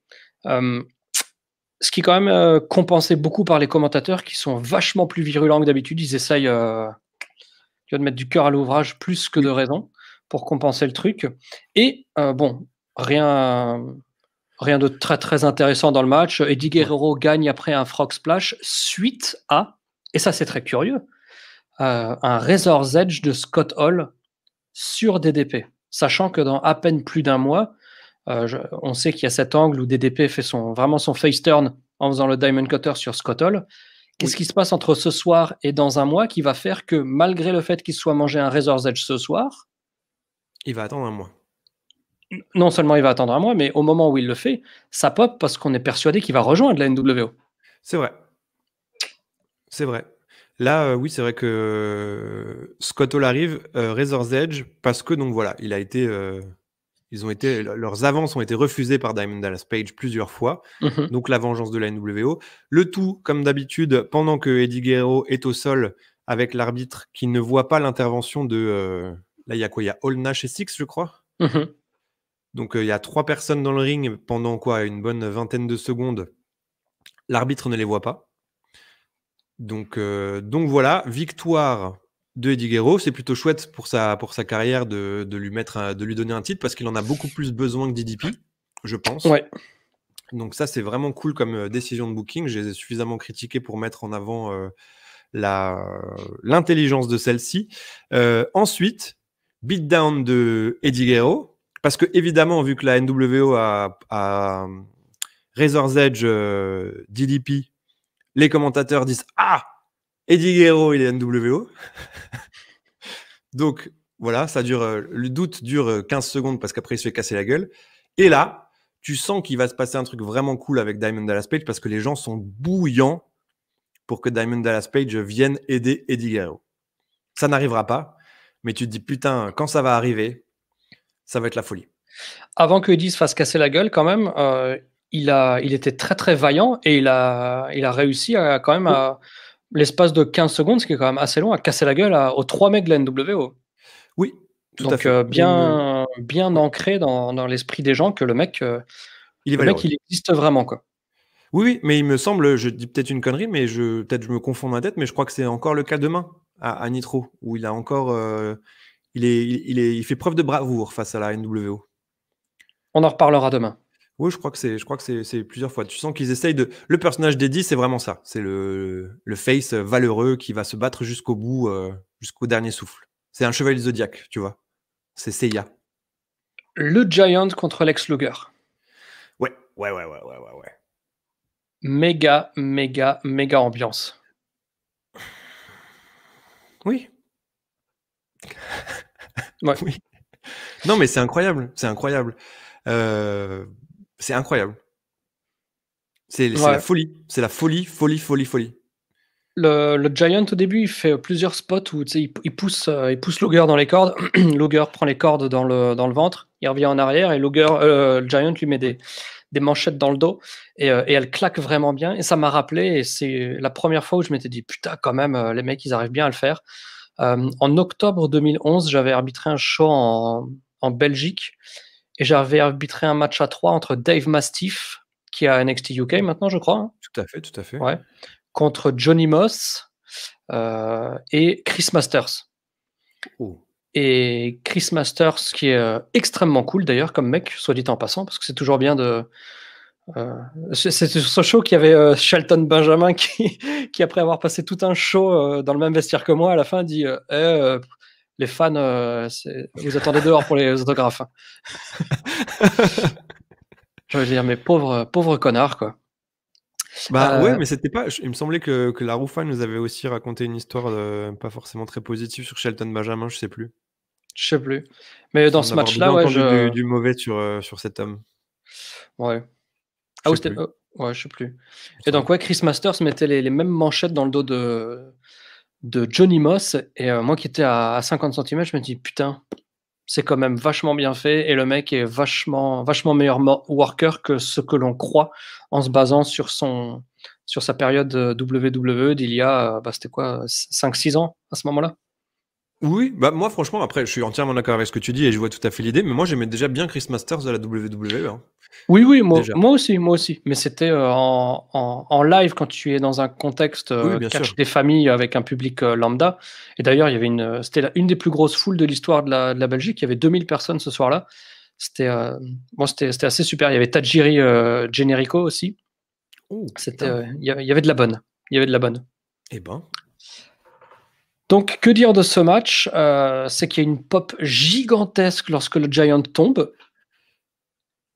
Speaker 1: ce qui est quand même compensé beaucoup par les commentateurs qui sont vachement plus virulents que d'habitude. Ils essayent de mettre du cœur à l'ouvrage plus que de raison pour compenser le truc. Et bon, rien Rien de très très intéressant dans le match. Eddie Guerrero gagne après un frog splash suite à, et ça c'est très curieux, euh, un Razor's Edge de Scott Hall sur DDP. Sachant que dans à peine plus d'un mois, euh, on sait qu'il y a cet angle où DDP fait son, vraiment son face turn en faisant le Diamond Cutter sur Scott Hall. Qu'est-ce qui se passe entre ce soir et dans un mois qui va faire que malgré le fait qu'il soit mangé un Razor's Edge ce soir, il va attendre un mois non seulement il va attendre un mois, mais au moment où il le fait, ça pop parce qu'on est persuadé qu'il va rejoindre la NWO. C'est vrai.
Speaker 2: C'est vrai. Là, euh, oui, c'est vrai que euh, Scott Hall arrive, euh, Razor's Edge, parce que donc voilà, il a été, ils ont été, leurs avances ont été refusées par Diamond Dallas Page plusieurs fois. Mhm. Donc la vengeance de la NWO. Le tout, comme d'habitude, pendant que Eddie Guerrero est au sol avec l'arbitre qui ne voit pas l'intervention de là, il y a quoi Il y a Six, je crois. Mhm. Donc il y a trois personnes dans le ring pendant quoi Une bonne vingtaine de secondes. L'arbitre ne les voit pas. Donc, donc voilà, victoire de Eddie Guerrero. C'est plutôt chouette pour sa, pour sa carrière de, lui mettre, de lui donner un titre parce qu'il en a beaucoup plus besoin que DDP, je pense. Donc ça, c'est vraiment cool comme décision de booking. Je les ai suffisamment critiqué pour mettre en avant l'intelligence de celle-ci. ensuite, beatdown de Eddie parce que, évidemment, vu que la NWO a, Razor's Edge euh, DDP, les commentateurs disent Ah Eddie Guerrero, il est NWO. Donc, voilà, ça dure, euh, le doute dure 15 euh, secondes parce qu'après, il se fait casser la gueule. Et là, tu sens qu'il va se passer un truc vraiment cool avec Diamond Dallas Page parce que les gens sont bouillants pour que Diamond Dallas Page vienne aider Eddie Guerrero. Ça
Speaker 1: n'arrivera pas, mais tu te dis putain, quand ça va arriver, ça va être la folie. Avant que Edis fasse casser la gueule, quand même, euh, il, a, il était très très vaillant et il a, il a réussi à, quand même, à, l'espace de 15 secondes, ce qui est quand même assez long, à casser la gueule à, aux 3 mecs de la NWO. Oui, tout à fait. Euh, bien, euh, bien ancré dans, l'esprit des gens que le mec, il, est le mec, il existe vraiment. quoi. Oui, oui, mais il me
Speaker 2: semble, je dis peut-être une connerie, mais je peut-être je me confonds ma tête, mais je crois que c'est encore le cas demain à, Nitro, où il a encore, il, est, il, est, il fait preuve de bravoure face à la NWO. On en reparlera demain. Oui, je crois que c'est, je crois que c'est, plusieurs fois. Tu sens qu'ils essayent de. Le personnage d'Eddie, c'est vraiment ça. C'est le, le, face valeureux qui va se battre jusqu'au bout, euh, jusqu'au dernier souffle. C'est un cheval zodiaque, tu vois. C'est Seiya. Le Giant
Speaker 1: contre Lex Luger. Ouais, ouais, ouais, ouais, ouais, ouais, ouais. Méga, méga, méga ambiance. Oui,
Speaker 2: Non, mais c'est incroyable. C'est incroyable. Euh, c'est incroyable. C'est la folie. C'est la folie, folie, folie, folie.
Speaker 1: Le, Giant, au début, il fait plusieurs spots où il, pousse, euh, Luger pousse dans les cordes. Logger prend les cordes dans le, dans le ventre. Il revient en arrière et euh, le Giant lui met des, manchettes dans le dos et, et, elle claque vraiment bien. Et ça m'a rappelé, et c'est la première fois où je m'étais dit, putain, quand même, les mecs, ils arrivent bien à le faire. Euh, en octobre 2011, j'avais arbitré un show en, Belgique et j'avais arbitré un match à 3 entre Dave Mastiff, qui est à NXT UK maintenant, je crois. Hein. tout à fait, tout à fait. contre Johnny Moss euh, et Chris Masters. Oh. Et Chris Masters, qui est euh, extrêmement cool d'ailleurs comme mec, soit dit en passant, parce que c'est toujours bien de, euh, c'est sur ce show qu'il y avait euh, Shelton Benjamin qui, qui, après avoir passé tout un show euh, dans le même vestiaire que moi, à la fin dit eh, Les fans, vous attendez dehors pour les autographes. Je veux dire, mais pauvre, pauvre connard, quoi. Bah ouais, mais
Speaker 2: c'était pas. Il me semblait que, que la Roufa nous avait aussi raconté une histoire pas forcément très positive sur Shelton Benjamin, je sais plus.
Speaker 1: Je sais plus. Mais dans ce match-là, ouais, je... du,
Speaker 2: mauvais sur,
Speaker 1: sur cet homme. Ouais. Ah, c'était. ouais, je sais plus. Et donc, ouais, Chris Masters mettait les, mêmes manchettes dans le dos de, de Johnny Moss. Et euh, moi qui étais à, 50 cm, je me dis, putain, c'est quand même vachement bien fait et le mec est vachement, vachement meilleur worker que ce que l'on croit en se basant sur, son, sur sa période euh, WWE d'il y a, euh, bah, c'était quoi, 5-6 ans à ce moment-là
Speaker 2: oui, bah moi franchement, après, je suis entièrement d'accord avec ce que tu dis et je vois tout à fait l'idée, mais moi j'aimais déjà bien Chris Masters à la WWE. Hein.
Speaker 1: Oui, oui, moi, aussi, moi aussi. Mais c'était euh, en, live quand tu es dans un contexte euh, des familles avec un public euh, lambda. Et d'ailleurs, il y avait une, c'était une des plus grosses foules de l'histoire de la, de Belgique. Il y avait 2000 personnes ce soir-là. C'était, c'était, assez super. Il y avait Tajiri Generico aussi. Oh, c'était, il y avait de la bonne. Il y avait de la bonne. Eh ben, donc, que dire de ce match euh, C'est qu'il y a une pop gigantesque lorsque le Giant tombe.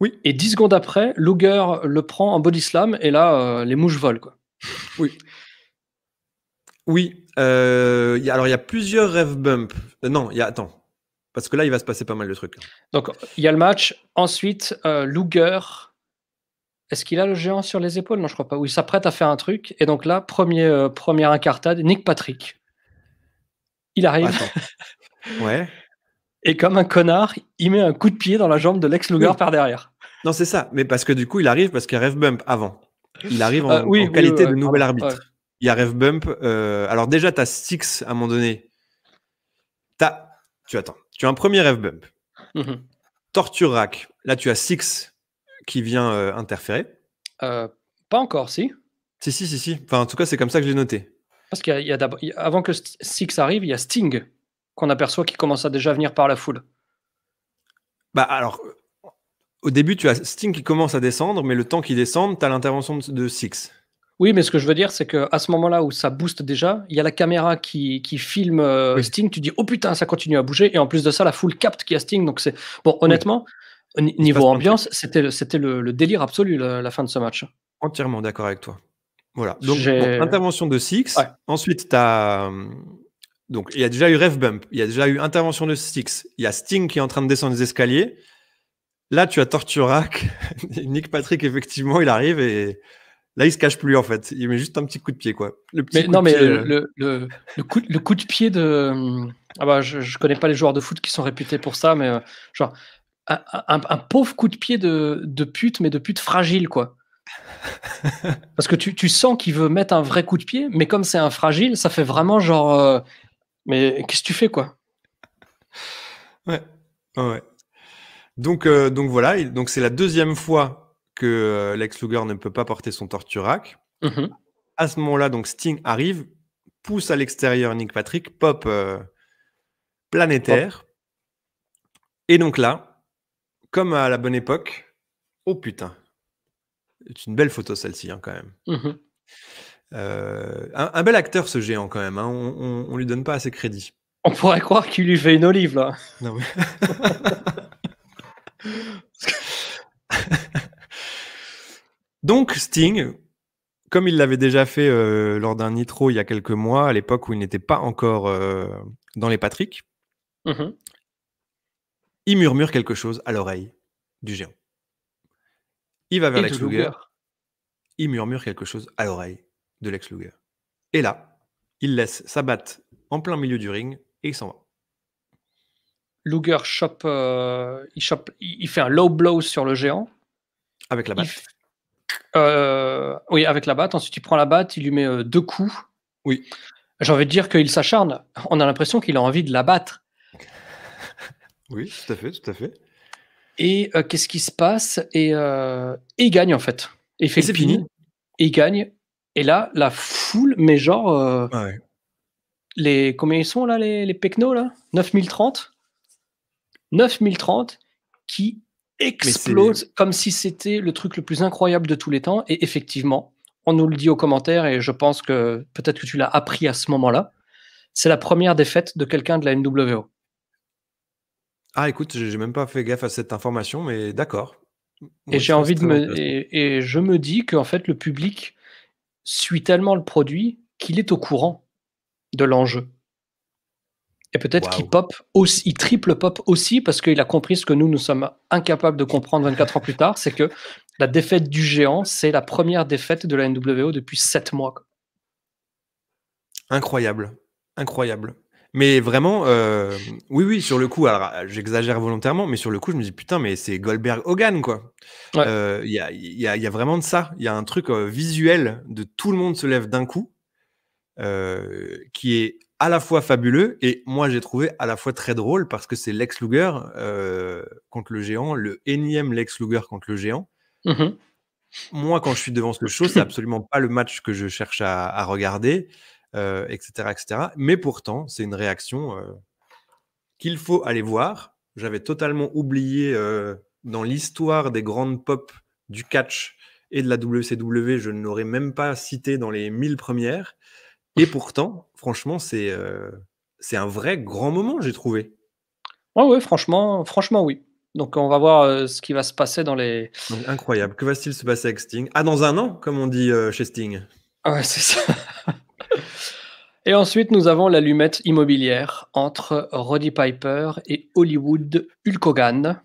Speaker 1: Oui. Et 10 secondes après, Luger le prend en body slam et là, euh, les mouches volent. Quoi. Oui. Oui. Euh, alors, il y a plusieurs rêves bump. non, il y a. Attends. Parce que là, il va se passer pas mal de trucs. Donc, il y a le match. Ensuite, Luger. Est-ce qu'il a le géant sur les épaules Non, je crois pas. Oui, il s'apprête à faire un truc. Et donc là, premier, première incartade, Nick Patrick. Il arrive. Ouais. Et comme un connard, il met un coup de pied dans la jambe de Lex Luger par derrière.
Speaker 2: Non, c'est ça. Mais parce que du coup, il arrive parce qu'il y a Rev Bump avant. Il euh, arrive en, qualité de nouvel arbitre. Il y a Rev Bump. Euh, alors déjà, tu as Six à un moment donné. tu attends. Tu as un premier Rev Bump. Mhm. Torture Rack.
Speaker 1: Là, tu as Six qui vient euh, interférer. pas encore, si. Si, si, si, si. Enfin, en tout cas, c'est comme ça que j'ai noté. Parce qu'il y, avant que Six arrive, il y a Sting qu'on aperçoit qui commence à déjà venir par la foule. Bah alors,
Speaker 2: au début, tu as Sting qui commence à descendre, mais le temps qu'il descende, tu as l'intervention de Six.
Speaker 1: Oui, mais ce que je veux dire, c'est qu'à ce moment-là où ça booste déjà, il y a la caméra qui, filme euh, Sting, tu dis oh putain, ça continue à bouger, et en plus de ça, la foule capte qu'il y a Sting. Donc c'est bon, honnêtement, niveau ambiance, c'était le, le, délire absolu la fin de ce match. Entièrement d'accord avec toi.
Speaker 2: Voilà. Donc, intervention de Six. Ensuite, tu as. Euh, donc, il y a déjà eu Rev Bump. Il y a déjà eu intervention de Six. Il y a Sting qui est en train de descendre les escaliers. Là, tu as Torturac. Nick Patrick, effectivement, il arrive et. Là, il se cache plus en fait. Il met juste un petit coup de pied, quoi. Le petit mais, non, mais le,
Speaker 1: euh, le, coup, de pied de. Euh, ah bah, je, connais pas les joueurs de foot qui sont réputés pour ça, mais genre un, pauvre coup de pied de, de pute, mais de pute fragile, quoi. Parce que tu, sens qu'il veut mettre un vrai coup de pied, mais comme c'est un fragile, ça fait vraiment genre. Euh, mais qu'est-ce que tu fais, quoi
Speaker 2: Ouais. ouais, Donc, euh, donc voilà, donc c'est la deuxième fois que euh, Lex Luger ne peut pas porter son torturac. Mhm. À ce moment-là, donc Sting arrive, pousse à l'extérieur Nick Patrick, pop planétaire. Et donc là, comme à la bonne époque, oh putain, c'est une belle photo celle-ci hein, quand même. Mmh euh, un, bel acteur ce géant quand même. Hein. On, ne lui donne pas assez crédit. On pourrait croire qu'il lui fait une olive là. Non, Donc Sting, comme il l'avait déjà fait euh, lors d'un Nitro il y a quelques mois, à l'époque où il n'était pas encore euh, dans les Patrick, mmh il murmure quelque chose à l'oreille du géant. Il va vers Lex Luger. Il murmure quelque chose à l'oreille de Lex Luger. Et là, il laisse sa batte en plein milieu du ring et
Speaker 1: il s'en va. Luger euh, chope, il, il fait un low blow sur le géant. Avec la batte. Euh, oui, avec la batte. Ensuite, il prend la batte, il lui met euh, deux coups. Oui. J'ai envie de dire qu'il s'acharne. On a l'impression qu'il a envie de la battre.
Speaker 2: Oui, tout à fait, tout à fait.
Speaker 1: Et euh, qu'est-ce qui se passe et, euh, et, il gagne en fait. Et fait fini. Et il gagne. Et là, la foule, mais genre. Euh, ah les, combien ils sont là, les, les Pecnos là 9030 9030 qui explose comme si c'était le truc le plus incroyable de tous les temps. Et effectivement, on nous le dit aux commentaires et je pense que peut-être que tu l'as appris à ce moment-là. C'est la première défaite de quelqu'un de la MWO. Ah, écoute, j'ai même pas fait gaffe à cette information, mais d'accord. et j'ai envie de me. Et, je me dis qu'en fait, le public suit tellement le produit qu'il est au courant de l'enjeu. Et peut-être qu'il pop aussi, triple pop aussi parce qu'il a compris ce que nous, nous sommes incapables de comprendre 24 ans plus tard, c'est que la défaite du géant, c'est la première défaite de la NWO depuis 7 mois.
Speaker 2: Incroyable, incroyable. Mais vraiment, euh, oui, oui, sur le coup, alors euh, j'exagère volontairement, mais sur le coup, je me dis putain, mais c'est Goldberg Hogan, quoi. Il euh, y, a, vraiment de ça. Il y a un truc visuel de tout le monde se lève d'un coup qui est à la fois fabuleux et moi j'ai trouvé à la fois très drôle parce que c'est Lex Luger contre le géant, le énième Lex Luger contre le géant. Mm-hmm. Moi, quand je suis devant ce show, c'est absolument pas le match que je cherche à regarder etc., euh, etc. Mais pourtant, c'est une réaction euh, qu'il faut aller voir. J'avais totalement oublié euh, dans l'histoire des grandes pop du catch et de la WCW, je ne l'aurais même pas cité dans les mille premières. Et pourtant, franchement, c'est c'est un vrai grand moment, j'ai trouvé.
Speaker 1: Oui, ah ouais, franchement, franchement, oui. Donc on va voir ce qui va se passer dans les. incroyable. Que va-t-il se passer avec Sting Ah, dans un an, comme on dit chez Sting. Ah ouais, c'est ça. Et ensuite, nous avons l'allumette immobilière entre Roddy Piper et Hollywood Hulk Hogan.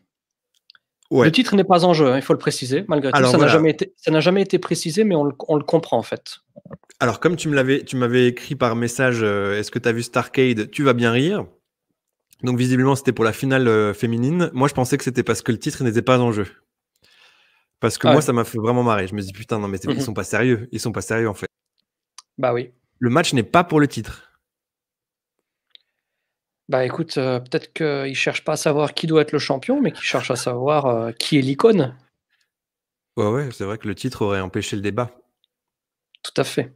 Speaker 1: Le titre n'est pas en jeu, hein, il faut le préciser, malgré tout. Ça n'a jamais, été, jamais été précisé, mais on le, comprend en fait.
Speaker 2: Alors, comme tu m'avais écrit par message, euh, est-ce que tu as vu Starcade Tu vas bien rire. Donc, visiblement, c'était pour la finale euh, féminine. Moi, je pensais que c'était parce que le titre n'était pas en jeu. Parce que ah moi, ça m'a fait vraiment marrer. Je me dis, putain, non, mais mhm. ils sont pas sérieux. Ils sont pas sérieux en fait. Bah oui le match n'est pas pour le titre.
Speaker 1: Bah écoute, euh, peut-être qu'il ne cherche pas à savoir qui doit être le champion, mais qu'il cherche à savoir euh, qui est l'icône.
Speaker 2: Ouais, ouais, c'est vrai que le titre aurait empêché le débat.
Speaker 1: Tout à fait.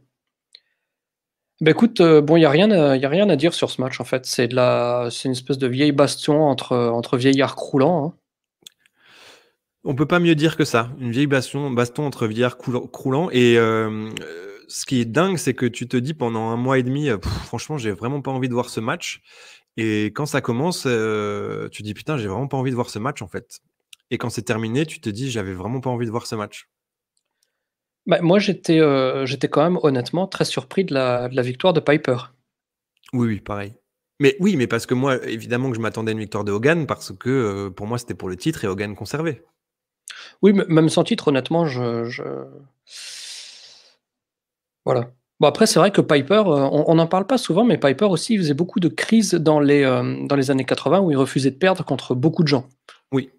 Speaker 1: Bah écoute, euh, bon, il n'y a, rien à, y a rien à dire sur ce match en fait. C'est une espèce de vieille bastion entre, entre vieillards croulants. Hein.
Speaker 2: On peut pas mieux dire que ça. Une vieille baston, baston entre vieillards croulants. Et ce qui est dingue, c'est que tu te dis pendant un mois et demi, euh, franchement, j'ai vraiment pas envie de voir ce match. Et quand ça commence, euh, tu te dis putain, j'ai vraiment pas envie de voir ce match en fait. Et quand c'est terminé, tu te dis j'avais vraiment pas envie de voir ce match.
Speaker 1: Bah, moi, euh, j'étais quand même honnêtement très surpris de la, victoire de Piper. Oui, oui, pareil. Mais oui,
Speaker 2: mais parce que moi, évidemment que je m'attendais à une victoire de Hogan parce que pour moi c'était pour le titre et Hogan conservé.
Speaker 1: Oui, même sans titre, honnêtement, je... Voilà. Bon, après, c'est vrai que Piper, euh, on n'en parle pas souvent, mais Piper aussi, faisait beaucoup de crises dans les, euh, dans les années 80 où il refusait de perdre contre beaucoup de gens. Oui.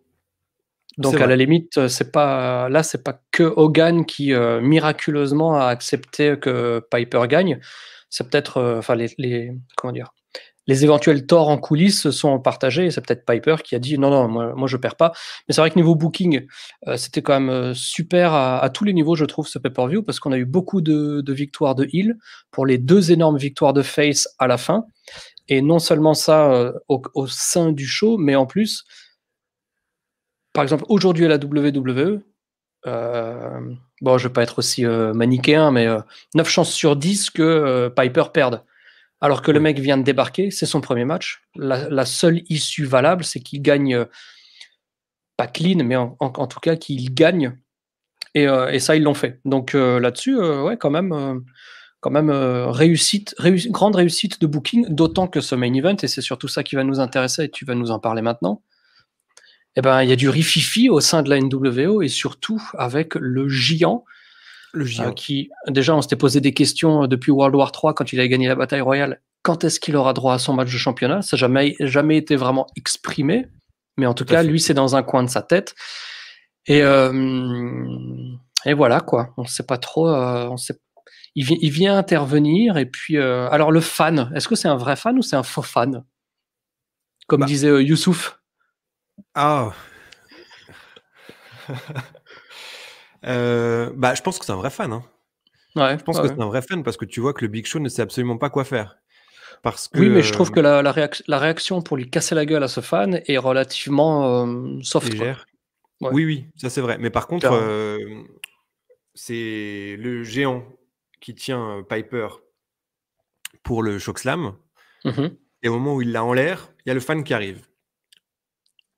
Speaker 1: Donc, à la limite, euh, c'est pas là, c'est pas que Hogan qui miraculeusement a accepté que Piper gagne. C'est peut-être, enfin, les, les, comment dire, les éventuels torts en coulisses se sont partagés. C'est peut-être Piper qui a dit non, non, moi, je perds pas. Mais c'est vrai que niveau booking, euh, c'était quand même euh, super à, tous les niveaux, je trouve, ce pay-per-view, parce qu'on a eu beaucoup de, victoires de Hill pour les deux énormes victoires de Face à la fin. Et non seulement ça euh, au, sein du show, mais en plus, par exemple, aujourd'hui à la WWE, bon, je vais pas être aussi manichéen, mais 9 chances sur 10 que Piper perde. Alors que le mec vient de débarquer, c'est son premier match. La, seule issue valable, c'est qu'il gagne, euh, pas clean, mais en, tout cas qu'il gagne. Et, euh, ça, ils l'ont fait. Donc euh, là-dessus, ouais, quand même, quand même réussite, grande réussite de booking, d'autant que ce main event, et c'est surtout ça qui va nous intéresser, et tu vas nous en parler maintenant, eh ben, il y a du rififi au sein de la NWO, et surtout avec le géant le ah Déjà, on s'était posé des questions euh, depuis World War III quand il a gagné la bataille royale. Quand est-ce qu'il aura droit à son match de championnat Ça n'a jamais, jamais été vraiment exprimé. Mais en tout, cas, lui, c'est dans un coin de sa tête. Et, euh, et voilà, quoi. On ne sait pas trop. Euh, on sait... Il, vient intervenir. Et puis, alors, le fan, est-ce que c'est un vrai fan ou c'est un faux fan Comme bah. disait Youssouf. Ah
Speaker 2: Euh, bah, je pense que c'est un vrai fan. Hein.
Speaker 1: Ouais, je pense que c'est un vrai fan parce que tu vois que le Big Show ne sait absolument pas quoi faire. Parce que, oui, mais je trouve que la, la, réaction pour lui casser la gueule à ce fan est relativement euh, soft. Légère. Oui, oui,
Speaker 2: ça c'est vrai. Mais par contre, euh, c'est le géant qui tient Piper pour le choc slam. Mmh Et au moment où il l'a
Speaker 1: en l'air, il y a le fan qui arrive.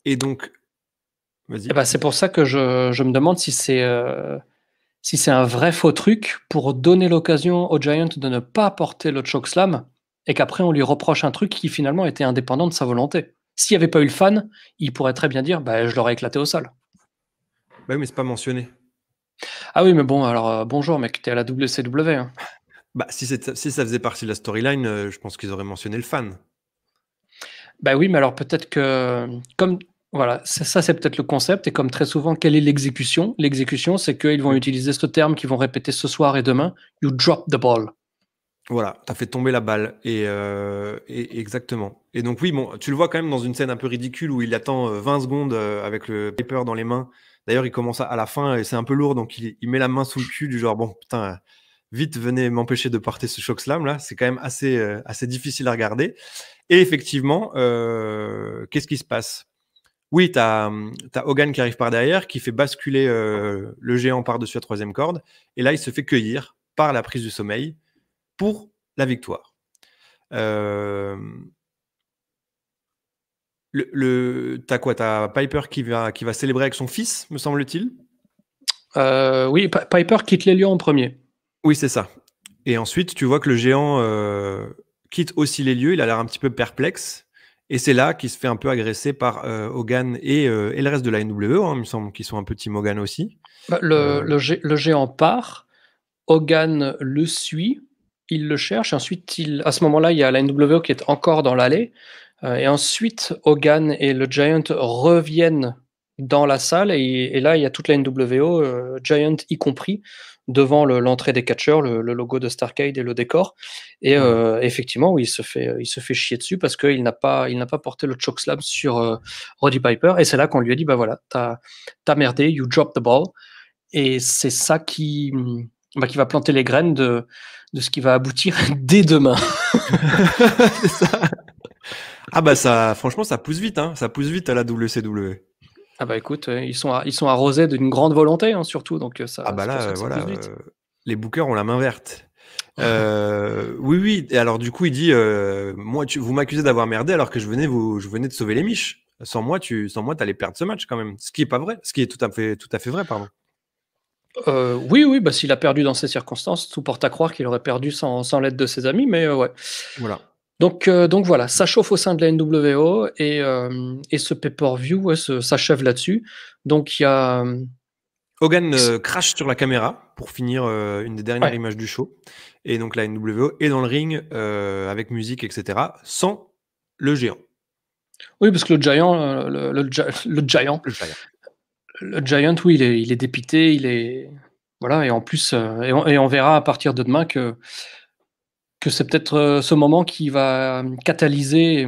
Speaker 1: Et donc, eh ben, c'est pour ça que je, me demande si c'est euh, si c'est un vrai faux truc pour donner l'occasion au Giant de ne pas porter le slam et qu'après on lui reproche un truc qui finalement était indépendant de sa volonté. S'il n'y avait pas eu le fan, il pourrait très bien dire bah, je l'aurais éclaté au sol. Bah oui, mais c'est pas mentionné. Ah oui, mais bon, alors euh, bonjour mec, es à la WCW.
Speaker 2: Hein. Bah, si, ça faisait partie de la storyline, euh, je pense qu'ils auraient mentionné le fan.
Speaker 1: Bah oui, mais alors peut-être que comme voilà, ça c'est peut-être le concept. Et comme très souvent, quelle est l'exécution L'exécution, c'est qu'ils vont utiliser ce terme qu'ils vont répéter ce soir et demain. You drop the ball. Voilà, t'as fait tomber la balle. Et, euh, exactement. Et
Speaker 2: donc oui, bon, tu le vois quand même dans une scène un peu ridicule où il attend 20 euh, secondes euh, avec le paper dans les mains. D'ailleurs, il commence à, la fin et c'est un peu lourd, donc il, met la main sous le cul du genre bon putain, vite venez m'empêcher de porter ce shock slam là. C'est quand même assez assez difficile à regarder. Et effectivement, qu'est-ce qui se passe oui, tu as, Hogan qui arrive par derrière, qui fait basculer euh, le géant par-dessus la troisième corde. Et là, il se fait cueillir par la prise du sommeil pour la victoire. Le, quoi Piper qui va, qui va célébrer avec son fils, me semble-t-il euh, Oui, Piper quitte les lieux en premier. Oui, c'est ça. Et ensuite, tu vois que le géant euh, quitte aussi les lieux. Il a l'air un petit peu perplexe. Et c'est là qu'il se fait un peu agresser par euh, Hogan euh, et, le reste de la NWO, e, hein, il me semble qu'ils sont un petit Hogan aussi.
Speaker 1: Bah, le, euh, le, géant part, Hogan le suit, il le cherche, ensuite, il, à ce moment-là, il y a la NWO e qui est encore dans l'allée, et ensuite, Hogan et le Giant reviennent dans la salle, et, et là, il y a toute la NWO, e, Giant y compris, devant l'entrée des catcheurs, le, logo de Starcade et le décor. Et euh, effectivement, oui, il se fait, il se fait chier dessus parce qu'il n'a pas, il n'a pas porté le chokeslam sur euh, Roddy Piper. Et c'est là qu'on lui a dit, bah voilà, t'as as merdé, you dropped the ball. Et c'est ça qui, bah, qui va planter les graines de, de ce qui va aboutir dès demain.
Speaker 2: Ah bah ça, franchement, ça pousse vite, hein. Ça pousse vite à la WCW. Ah bah écoute, euh, ils sont, ils sont arrosés d'une grande volonté, hein, surtout. Donc euh, ça, ah bah là, voilà, euh, les bookers ont la main verte. oui, oui. Et alors du coup, il dit, moi, tu, vous m'accusez d'avoir merdé alors que je venais, vous, je venais de sauver les miches. Sans moi, tu, sans moi, perdre ce match quand même. Ce qui est pas vrai, ce qui est tout à
Speaker 1: fait, tout à fait vrai, pardon. oui, oui. Bah s'il a perdu dans ces circonstances, tout porte à croire qu'il aurait perdu sans, sans l'aide de ses amis, mais ouais. Voilà. Euh, donc, voilà, ça chauffe au sein de la NWO euh, et, ce pay-per-view s'achève là-dessus. Donc il y a. Euh, Hogan crache sur la caméra pour finir une des dernières images du show.
Speaker 2: Et donc la NWO est dans le ring avec musique, etc. sans le géant.
Speaker 1: Oui, parce que le Le, giant, le, giant. Le giant, oui, il est, dépité, il est. Voilà, et en plus, et on verra à partir de demain que c'est peut-être euh, ce moment qui va catalyser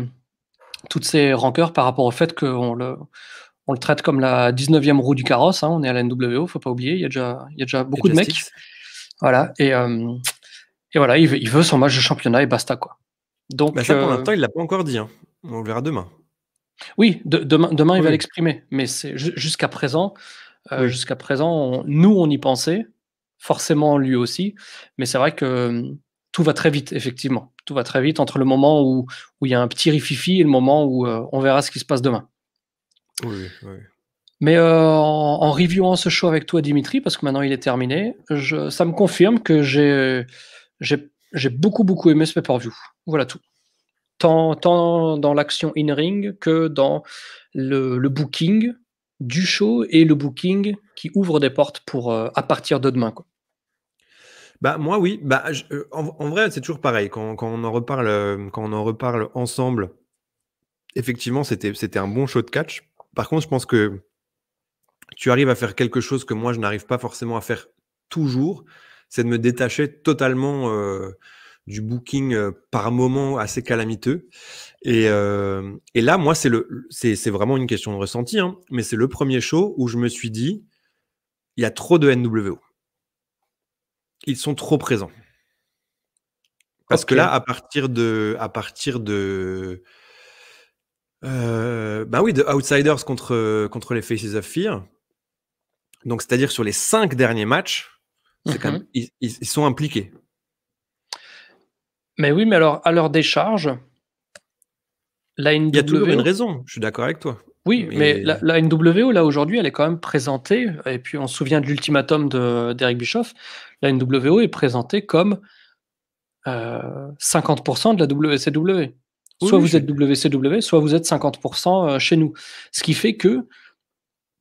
Speaker 1: toutes ces rancœurs par rapport au fait qu'on le, on le traite comme la 19e roue du carrosse. Hein. on est à la NWO, faut pas oublier, il y a déjà, il y déjà beaucoup de mecs. Voilà, et, euh, et voilà, il veut, son match de championnat et basta quoi. Donc, bah, ça, pour euh, l'instant, il l'a pas encore dit. Hein. On le verra demain. Oui, demain, demain il va l'exprimer. Mais c'est jusqu'à présent, jusqu'à présent, nous on y pensait, forcément lui aussi. Mais c'est vrai que tout va très vite, effectivement. Tout va très vite entre le moment où, où il y a un petit rififi et le moment où euh, on verra ce qui se passe demain. Oui, oui. Mais euh, en, reviewant ce show avec toi, Dimitri, parce que maintenant il est terminé, ça me confirme que j'ai, j'ai, beaucoup, beaucoup aimé ce pay-per-view. Voilà tout. Tant, dans l'action in-ring que dans le, booking du show et le booking qui ouvre des portes pour euh, à partir de demain. Quoi. Bah moi oui, bah
Speaker 2: euh, en, vrai c'est toujours pareil. Quand, quand, on en reparle, euh, quand on en reparle ensemble, effectivement c'était c'était un bon show de catch. Par contre je pense que tu arrives à faire quelque chose que moi je n'arrive pas forcément à faire toujours, c'est de me détacher totalement euh, du booking par moment assez calamiteux. Et, et là moi c'est le c'est vraiment une question de ressenti, hein. mais c'est le premier show où je me suis dit il y a trop de NWO ils sont trop présents. Parce que là, à partir de, à partir de, euh, bah oui, de Outsiders contre, contre les Faces of Fear. Donc, c'est-à-dire sur les cinq derniers matchs, mhm. ils, sont impliqués.
Speaker 1: Mais oui, mais alors, à leur décharge, la Il y a toujours une raison,
Speaker 2: je suis d'accord avec toi.
Speaker 1: Oui, mais, la, NWO, là, aujourd'hui, elle est quand même présentée, et puis on se souvient de l'ultimatum d'Eric Bischoff, la NWO est présentée comme 50% euh, de la WCW. Soit vous êtes WCW, soit vous êtes 50% chez nous. Ce qui fait que,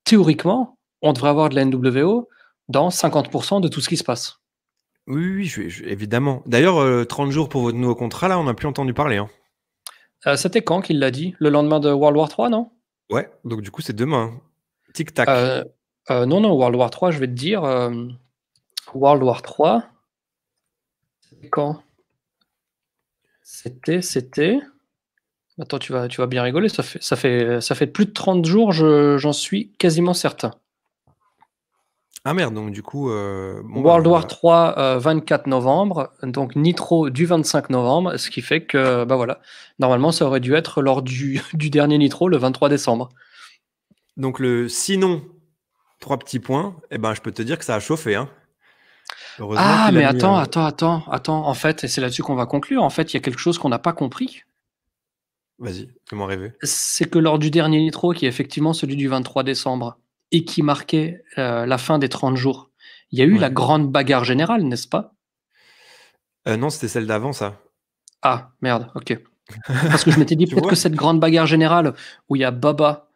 Speaker 1: théoriquement, on devrait avoir de la NWO dans 50% de tout ce qui se passe. Oui, oui
Speaker 2: évidemment. D'ailleurs, 30 euh, jours pour votre nouveau contrat, là, on n'a plus entendu parler. Hein.
Speaker 1: Euh, c'était quand qu'il l'a dit Le lendemain de World War III, non Ouais, donc du coup, c'est demain. Tic-tac. Euh, euh, non, non, World War 3, je vais te dire. Euh, World War 3, c'était quand C'était, c'était. Attends, tu vas, tu vas bien rigoler. Ça fait, ça, fait, ça fait plus de 30 jours, j'en suis quasiment certain. Ah merde, donc du coup. Euh, World bah, War 3, 24 euh, novembre, donc Nitro du 25 novembre, ce qui fait que, bah voilà, normalement ça aurait dû être lors du, du dernier Nitro le 23 décembre. Donc le sinon,
Speaker 2: trois petits points, et eh ben je peux te dire que ça a chauffé. Hein. Ah, mais attends, euh,
Speaker 1: attends, attends, attends. En fait, et c'est là-dessus qu'on va conclure, en fait, il y a quelque chose qu'on n'a pas compris. Vas-y, comment rêver. C'est que lors du dernier Nitro, qui est effectivement celui du 23 décembre, et qui marquait euh, la fin des 30 jours. Il y a eu la grande bagarre générale, n'est-ce pas euh, Non, c'était celle d'avant, ça. Ah, merde, ok. Parce que je m'étais dit peut-être que cette grande bagarre générale où il y a Baba,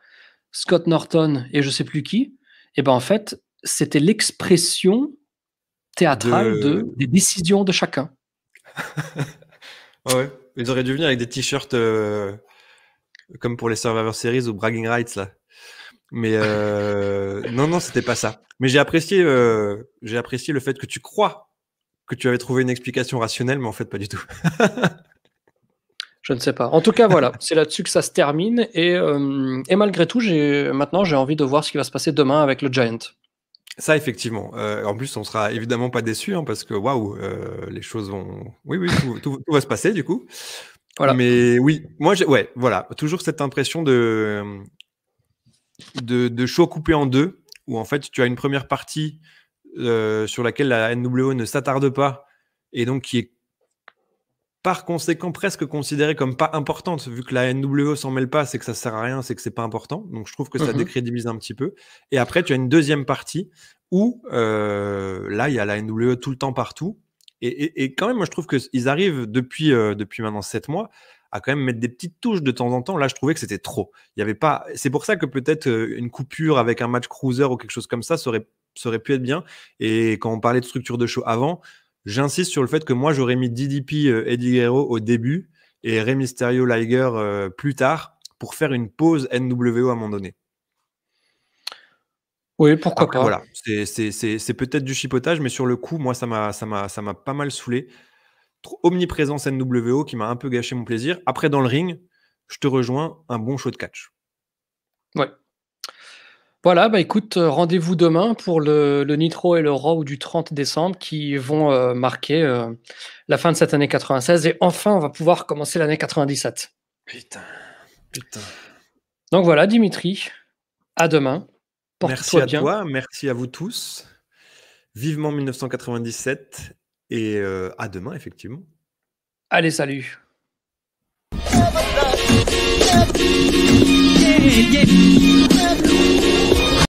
Speaker 1: Scott Norton et je sais plus qui, et eh ben en fait, c'était l'expression théâtrale des décisions de chacun.
Speaker 2: ouais, ils auraient dû venir avec des t-shirts euh, comme pour les Survivor Series ou Bragging Rights là. Mais euh, non, non, c'était pas ça. Mais j'ai apprécié, euh, j'ai apprécié le fait que tu crois que tu avais trouvé une explication rationnelle, mais en fait, pas du tout.
Speaker 1: Je ne sais pas. En tout cas, voilà, c'est là-dessus que ça se termine. Et, euh, et malgré tout, maintenant, j'ai envie de voir ce qui va se passer demain avec le Giant. Ça, effectivement. en plus, on sera évidemment pas déçu, hein, parce que waouh, les
Speaker 2: choses vont. Oui, oui, tout, va se passer du coup. Voilà. Mais oui, moi, ouais, voilà, toujours cette impression de de, de show coupé en deux, où en fait tu as une première partie euh, sur laquelle la NWO ne s'attarde pas, et donc qui est par conséquent presque considérée comme pas importante, vu que la NWO s'en mêle pas, c'est que ça sert à rien, c'est que c'est pas important, donc je trouve que ça mhm. décrédibilise un petit peu. Et après tu as une deuxième partie où euh, là il y a la NWO tout le temps partout, et, quand même moi je trouve qu'ils arrivent depuis, euh, depuis maintenant sept mois à quand même mettre des petites touches de temps en temps. Là, je trouvais que c'était trop. Il y avait pas. C'est pour ça que peut-être euh, une coupure avec un match cruiser ou quelque chose comme ça serait serait pu être bien. Et quand on parlait de structure de show avant, j'insiste sur le fait que moi j'aurais mis DDP euh, Eddie Guerrero au début et Rey Mysterio Liger euh, plus tard pour faire une pause NWO à un moment donné. Oui, pourquoi pas. Voilà, c'est peut-être du chipotage, mais sur le coup, moi, ça m'a pas mal saoulé omniprésence NWO qui m'a un peu gâché mon plaisir. Après, dans le ring, je te
Speaker 1: rejoins, un bon show de catch. Ouais. Voilà, bah écoute, euh, rendez-vous demain pour le, Nitro et le Raw du 30 décembre qui vont euh, marquer euh, la fin de cette année 96 et enfin on va pouvoir commencer l'année 97. Putain, putain. Donc voilà, Dimitri, à demain. Porte merci à toi,
Speaker 2: merci à vous tous. Vivement 1997 et euh, à
Speaker 1: demain, effectivement. Allez, salut.